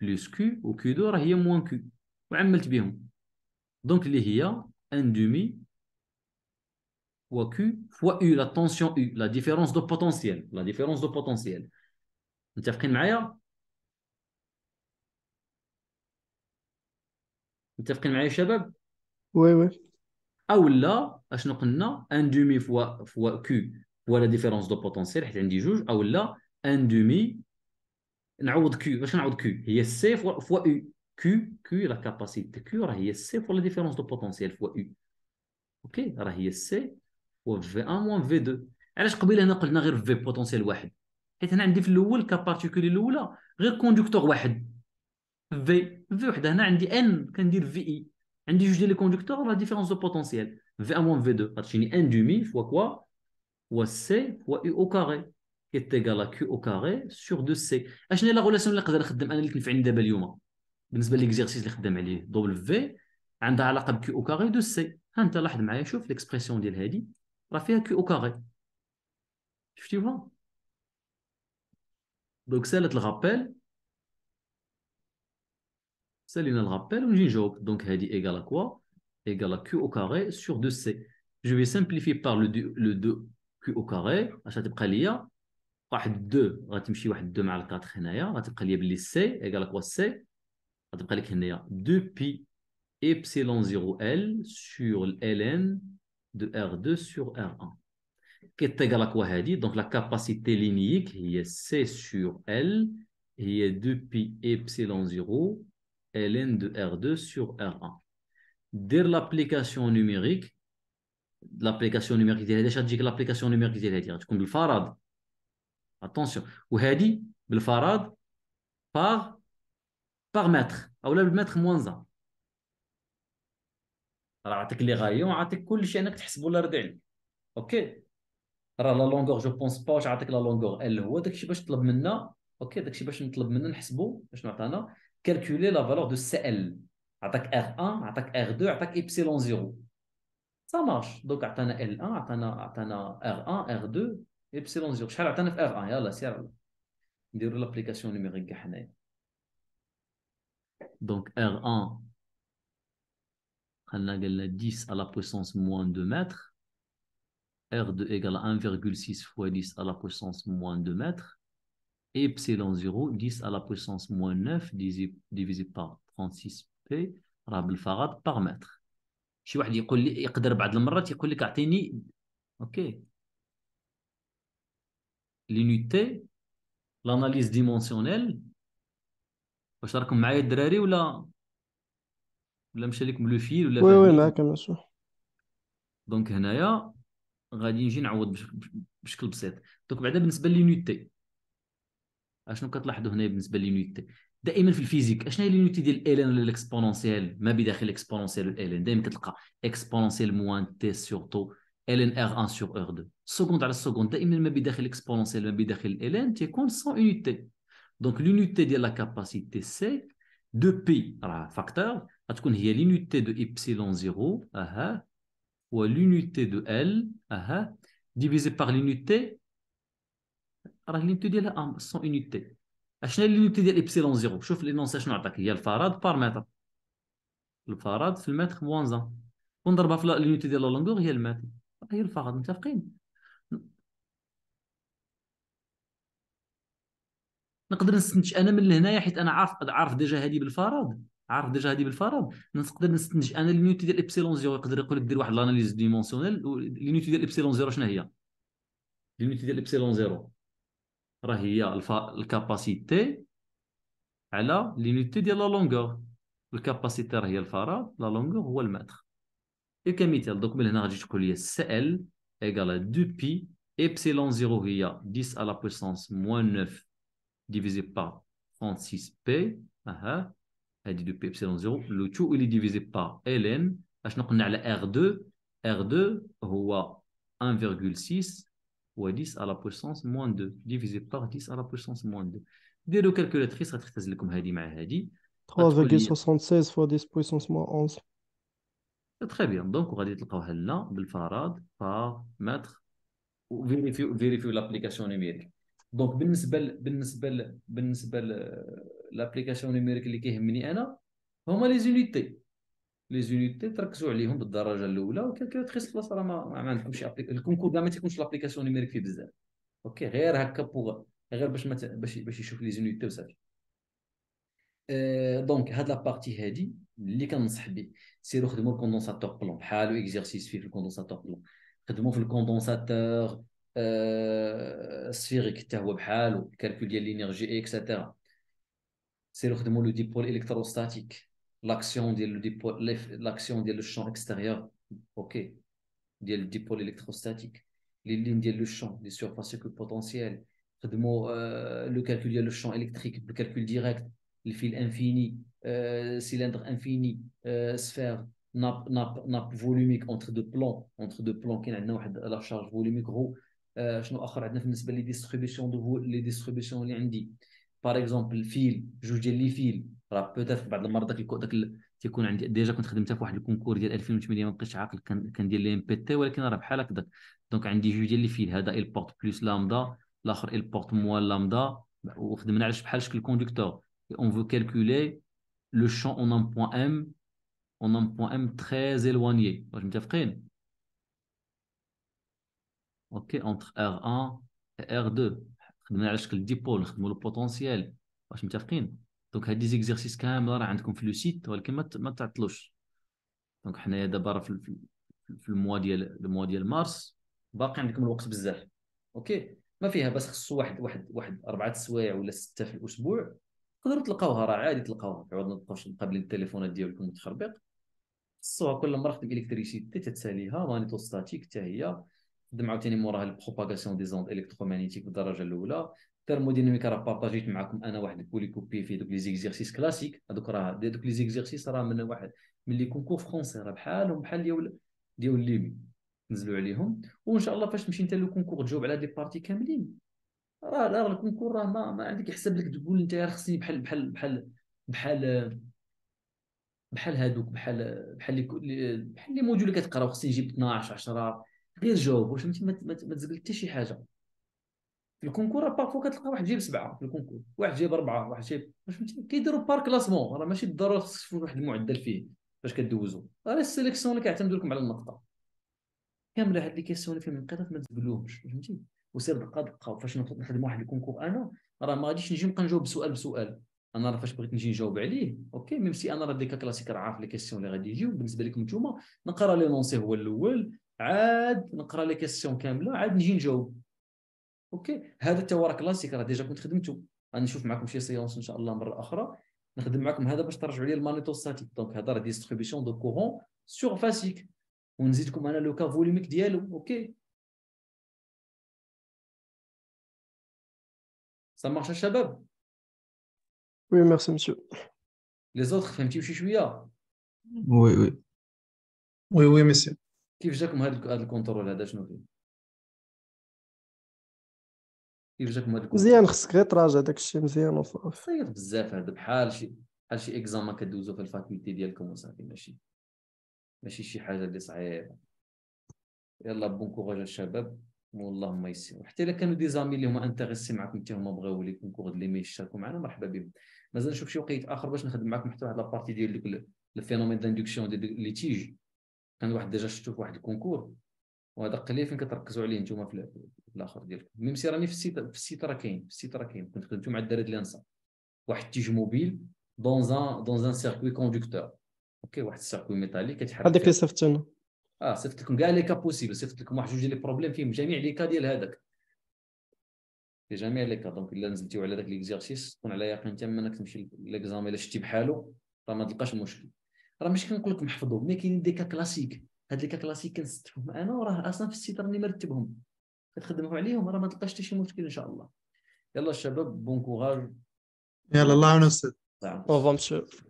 بلس Q و Q2 راه هي موان Q وعملت بهم دونك اللي هي ان دومي و كو فوا او لا تونسيون او لا ديفيرونس دو بوتونسييل لا ديفيرونس دو بوتونسييل متفقين معايا متفقين معايا شباب وي وي او لا اشنو قلنا ان دومي فوا فوا كو فوا لا ديفيرونس دو بوتونسييل حيت عندي جوج او لا ان دومي نعوض كيو باش نعوض كيو هي سي فوا او Q, Q, la capacité Q, C pour la différence de potentiel fois U. OK C fois V1 moins V2. علاش قبيله هنا قلنا غير في بوتونسيال واحد حيت هنا عندي في الاول كبارتيكولي الاولى غير كوندكتور واحد في في وحده هنا عندي ان كندير عندي جوج ديال la دو potentiel. v 1 موان في 2 ان fois فوا au carré. سي فوا اي بالنسبه ليكزيرسيس اللي خدام عليه دوبل في عندها علاقه بكيو او كاري دو سي ها انت لاحظ معايا شوف ليكسبرسيون ديال هادي راه فيها كيو او كاري شفتيوها دونك سالت الغابيل سالينا الغابيل ونجي نجاوب دونك هادي ايكالا كوا ايكالا كيو او كاري سور دو سي جو في سامبليفي بار لو دو لو دو كيو او كاري اش غتبقى ليا واحد دو غتمشي واحد دو مع الكاتر هنايا غتبقى ليا بلي سي ايكالا كوا سي 2pi epsilon 0L sur ln de R2 sur R1. Qu'est-ce que tu Donc la capacité linéaire, il C sur L, et 2pi epsilon 0 ln de R2 sur R1. dès l'application numérique, l'application numérique, il y déjà dit que l'application numérique, c'est le farad. Attention, le farad, par باغ متر او لا بالمتر موانزا راه عطيك لي غايه وعطيك كلشي انك تحسبوا لا رد عليك اوكي راه لا لونغور جو بونس با واش عطيك لا لونغور ال هو داكشي باش طلب منا اوكي داكشي باش نطلب منا نحسبو باش نعطانا كالكولي لا فالور دو سي ال عطاك ار 1 عطاك ار 2 عطاك ايبسيلون 0 سا مارش دوك عطانا ال 1 عطانا عطانا ار 1 ار 2 ايبسيلون 0 شحال عطانا في ار 1 يلاه سير نديرو لابليكاسيون نيميريك كاع حنايا Donc R1, on a 10 à la puissance moins 2 mètres. R2 égale 1,6 fois 10 à la puissance moins 2 mètres. Epsilon 0, 10 à la puissance moins 9 divisé par 36P, راه Farad par mètre. شي واحد يقول لي يقدر بعض المرات يقول لك اعطيني اوكي l'unité, l'analyse dimensionnelle واش راكم معايا الدراري ولا ولا مشى لكم لو فيل ولا وي وي معاك انا مسو دونك هنايا غادي نجي نعوض بشكل بسيط دونك بعدا بالنسبه لليونيتي اشنو كتلاحظوا هنا بالنسبه لليونيتي دائما في الفيزيك اشنو هي لينيتي ديال الان ولا الاكسبونونسيال ما بداخل الاكسبونونسيال ان دائما كتلقى اكسبونونسيال موان تي سور تو ان ار 1 سور ار 2 سكوند على السكوند دائما ما بداخل الاكسبونونسيال ما بداخل ان تيكون سون يونيتي Donc l'unité de la capacité C de P, facteur, il y a l'unité de Y0 ou l'unité de L divisé par l'unité alors l'unité de la 100 unités. l'unité de Y0 je شوف l'énonciation il y a le farad par mètre. Le farad c'est le mètre moins 1. on l'unité de la longueur le mètre. il il y a هي المتر. هي الفرد متفقين؟ نقدر نستنتج انا من لهنايا حيت انا عارف عارف ديجا هذه بالفرض عارف ديجا هذه بالفرض نقدر نستنتج انا اليونيتي ديال ابسيلون زيرو يقدر يقول لك دير واحد لاناليز ديمونسيونيل اليونيتي ديال ابسيلون زيرو شنو هي اليونيتي ديال ابسيلون زيرو راه هي الفا الكاباسيتي على لينيتي ديال لا لونغور الكاباسيتي راه هي الفراغ لا لونغور هو المتر اي كمثال دوك من هنا غادي تقول لي سي ال ايغال دو بي ابسيلون زيرو هي 10 على بويسونس موان 9 divisé par 36P, aha, dit 2P epsilon 0 tout, il est divisé par ln R2 R2 هو 1,6 ou 10 à la puissance moins 2 divisé par 10 à la puissance moins 2 calculatrice comme غتختز لكم 3,76 fois 10 puissance moins 11 Très bien, donc on va تلقاوها لنا Farad par mètre vérifier l'application numérique دونك بالنسبه ل... بالنسبه ل... بالنسبه لابليكاسيون نيميريك اللي كيهمني انا هما لي زونيتي لي زونيتي تركزوا عليهم بالدرجه الاولى وكالكولاتريس بلاصه راه ما, ما عندهمش الكونكور ما تيكونش لابليكاسيون نيميريك فيه بزاف اوكي غير هكا بوغ غير باش مت... باش باش يشوف لي زونيتي وصافي دونك euh, هاد لابارتي هادي اللي كنصح به سيرو خدموا الكوندونساتور بلون بحالو اكزيرسيس فيه في الكوندونساتور بلون خدموا في الكوندونساتور آه، سفيريك حتى هو بحاله الكالكول ديال لينيرجي اكسيتيرا سيرو خدمو لو ديبول الكتروستاتيك لاكسيون ديال لو ديبول لاكسيون ديال لو شون اكستيريور اوكي ديال الديبول الكتروستاتيك لي لين ديال لو شون لي سيرفاس بوتونسييل خدمو آه، لو كالكول ديال لو شون الكتريك بالكالكول ديريكت الفيل انفيني آه، سيلندر انفيني سفير ناب ناب ناب فولوميك اونتر دو بلون اونتر دو بلون كاين عندنا واحد لا شارج فولوميك غو آه، شنو اخر عندنا بالنسبه لي ديستريبيسيون دو لي ديستريبيسيون اللي عندي باغ اكزومبل الفيل جوج ديال لي فيل راه بوتيت بعض المرات داك داك تيكون عندي ديجا كنت خدمتها في واحد الكونكور ديال 2008 ما بقيتش عاقل كندير لي ام بي تي ولكن راه بحال هكذا دونك عندي جوج ديال لي فيل هذا بورت بلوس لامدا الاخر بورت موا لامدا وخدمنا على بحال شكل كوندكتور اون فو كالكولي لو شون اون ام بوان ام اون ام بوان ام تري ايلوانيي واش متفقين اوكي اونتر ار1 ار2 خدمنا على شكل ديبول نخدموا البوتونسيال واش متفقين دونك هاد لي زيكزيرسيس كامله راه عندكم في لو سيت ولكن ما ما تعطلوش دونك حنايا دابا راه في, في الموا ديال الموا ديال مارس باقي عندكم الوقت بزاف اوكي ما فيها بس خصو واحد واحد واحد اربعه سوايع ولا سته في الاسبوع تقدروا تلقاوها راه عادي تلقاوها عوض ما تبقاوش مقابلين التليفونات ديالكم متخربق خصوها كل مره خدم الكتريسيتي تتساليها ستاتيك حتى هي خدم عاوتاني موراها البروباغاسيون دي زوند الكترومانيتيك بالدرجه الاولى الثيرموديناميك راه بارطاجيت معكم انا واحد البوليكوبي كوبي دوك لي زيكزيرسيس كلاسيك هذوك راه دوك لي زيكزيرسيس راه من واحد من لي كونكور فرونسي راه بحالهم بحال ديال ديال ليمي نزلوا عليهم وان شاء الله فاش تمشي انت للكونكور تجاوب على دي بارتي كاملين راه راه الكونكور راه ما, ما عندك يحسب لك تقول انت خصني بحال بحال بحال بحال بحال هادوك بحال بحال لي بحال لي موديول اللي كتقراو خصني نجيب 12 10 غير جاوب واش فهمتي ما تزقل حتى شي حاجه في الكونكور بارفو كتلقى واحد جايب سبعه في الكونكور واحد جايب اربعه واحد جايب واش فهمتي كيديروا بار كلاسمون راه ماشي بالضروره خصك تشوف واحد المعدل فيه باش كدوزو راه السيليكسيون اللي كيعتمدوا لكم على النقطه كامله هاد لي كيسيون اللي فيهم النقاط ما تزقلوهمش فهمتي وسير دقه دقه فاش نخدم واحد الكونكور انا راه ما غاديش نجي نبقى نجاوب سؤال بسؤال انا راه فاش بغيت نجي نجاوب عليه اوكي ميم سي انا راه ديكا كلاسيك راه عارف لي كيسيون اللي غادي يجيو بالنسبه لكم نتوما نقرا لي نونسي هو الاول عاد نقرا لي كيسيون كامله عاد نجي نجاوب اوكي هذا تا راه كلاسيك راه ديجا كنت خدمته غنشوف معكم شي سيونس ان شاء الله مره اخرى نخدم معكم هذا باش ترجعوا لي المانيتو ساتيك دونك هذا راه ديستريبيسيون دو كورون سورفاسيك ونزيدكم انا لو كا فوليميك ديالو اوكي سا مارش الشباب وي ميرسي مسيو لي زوتر فهمتي شي شويه وي وي وي وي oui, كيف جاكم هذا الكونترول هذا شنو فيه كيف جاكم هذا مزيان خصك غير تراجع داك الشيء مزيان وصافي صاير بزاف هذا بحال شي بحال شي اكزام كدوزو في الفاكولتي ديالكم وصافي ماشي ماشي شي حاجه اللي صعيبه يلا بون كوراج الشباب والله ما يسير حتى الا كانوا دي زامي اللي هما انتريسي معكم حتى هما بغاو لي كونكور اللي ما يشاركوا معنا مرحبا بهم مازال نشوف شي وقيت اخر باش نخدم معكم حتى واحد لابارتي ديال ديك الفينومين داندكسيون ديال لي تيج كان واحد ديجا شفتو في واحد الكونكور وهذا قليل فين كتركزوا عليه نتوما في الاخر ديالكم ميم سي راني في السيت في السيت راه كاين في السيت راه كاين كنت خدمتو مع الدراري ديال واحد تيج موبيل دون زان دون زان سيركوي كوندكتور اوكي واحد السيركوي ميتالي كتحرك هذاك اللي صيفطت انا اه صيفط لكم كاع لي كا بوسيبل صيفط لكم واحد جوج ديال لي بروبليم فيهم جميع لي كا ديال هذاك في جميع لي كا دونك الا نزلتيو على داك ليكزيرسيس تكون على يقين تماما انك تمشي ليكزام الا شتي بحالو راه ما تلقاش مشكل راه ماشي كنقول لكم محفظو مي كاينين دي كا كلاسيك هاد لي كا كلاسيك كنستفهم انا وراه اصلا في السيت راني مرتبهم كتخدموا عليهم راه ما تلقاش حتى شي مشكل ان شاء الله يلا الشباب بون كوراج يلا الله يعاونك استاذ او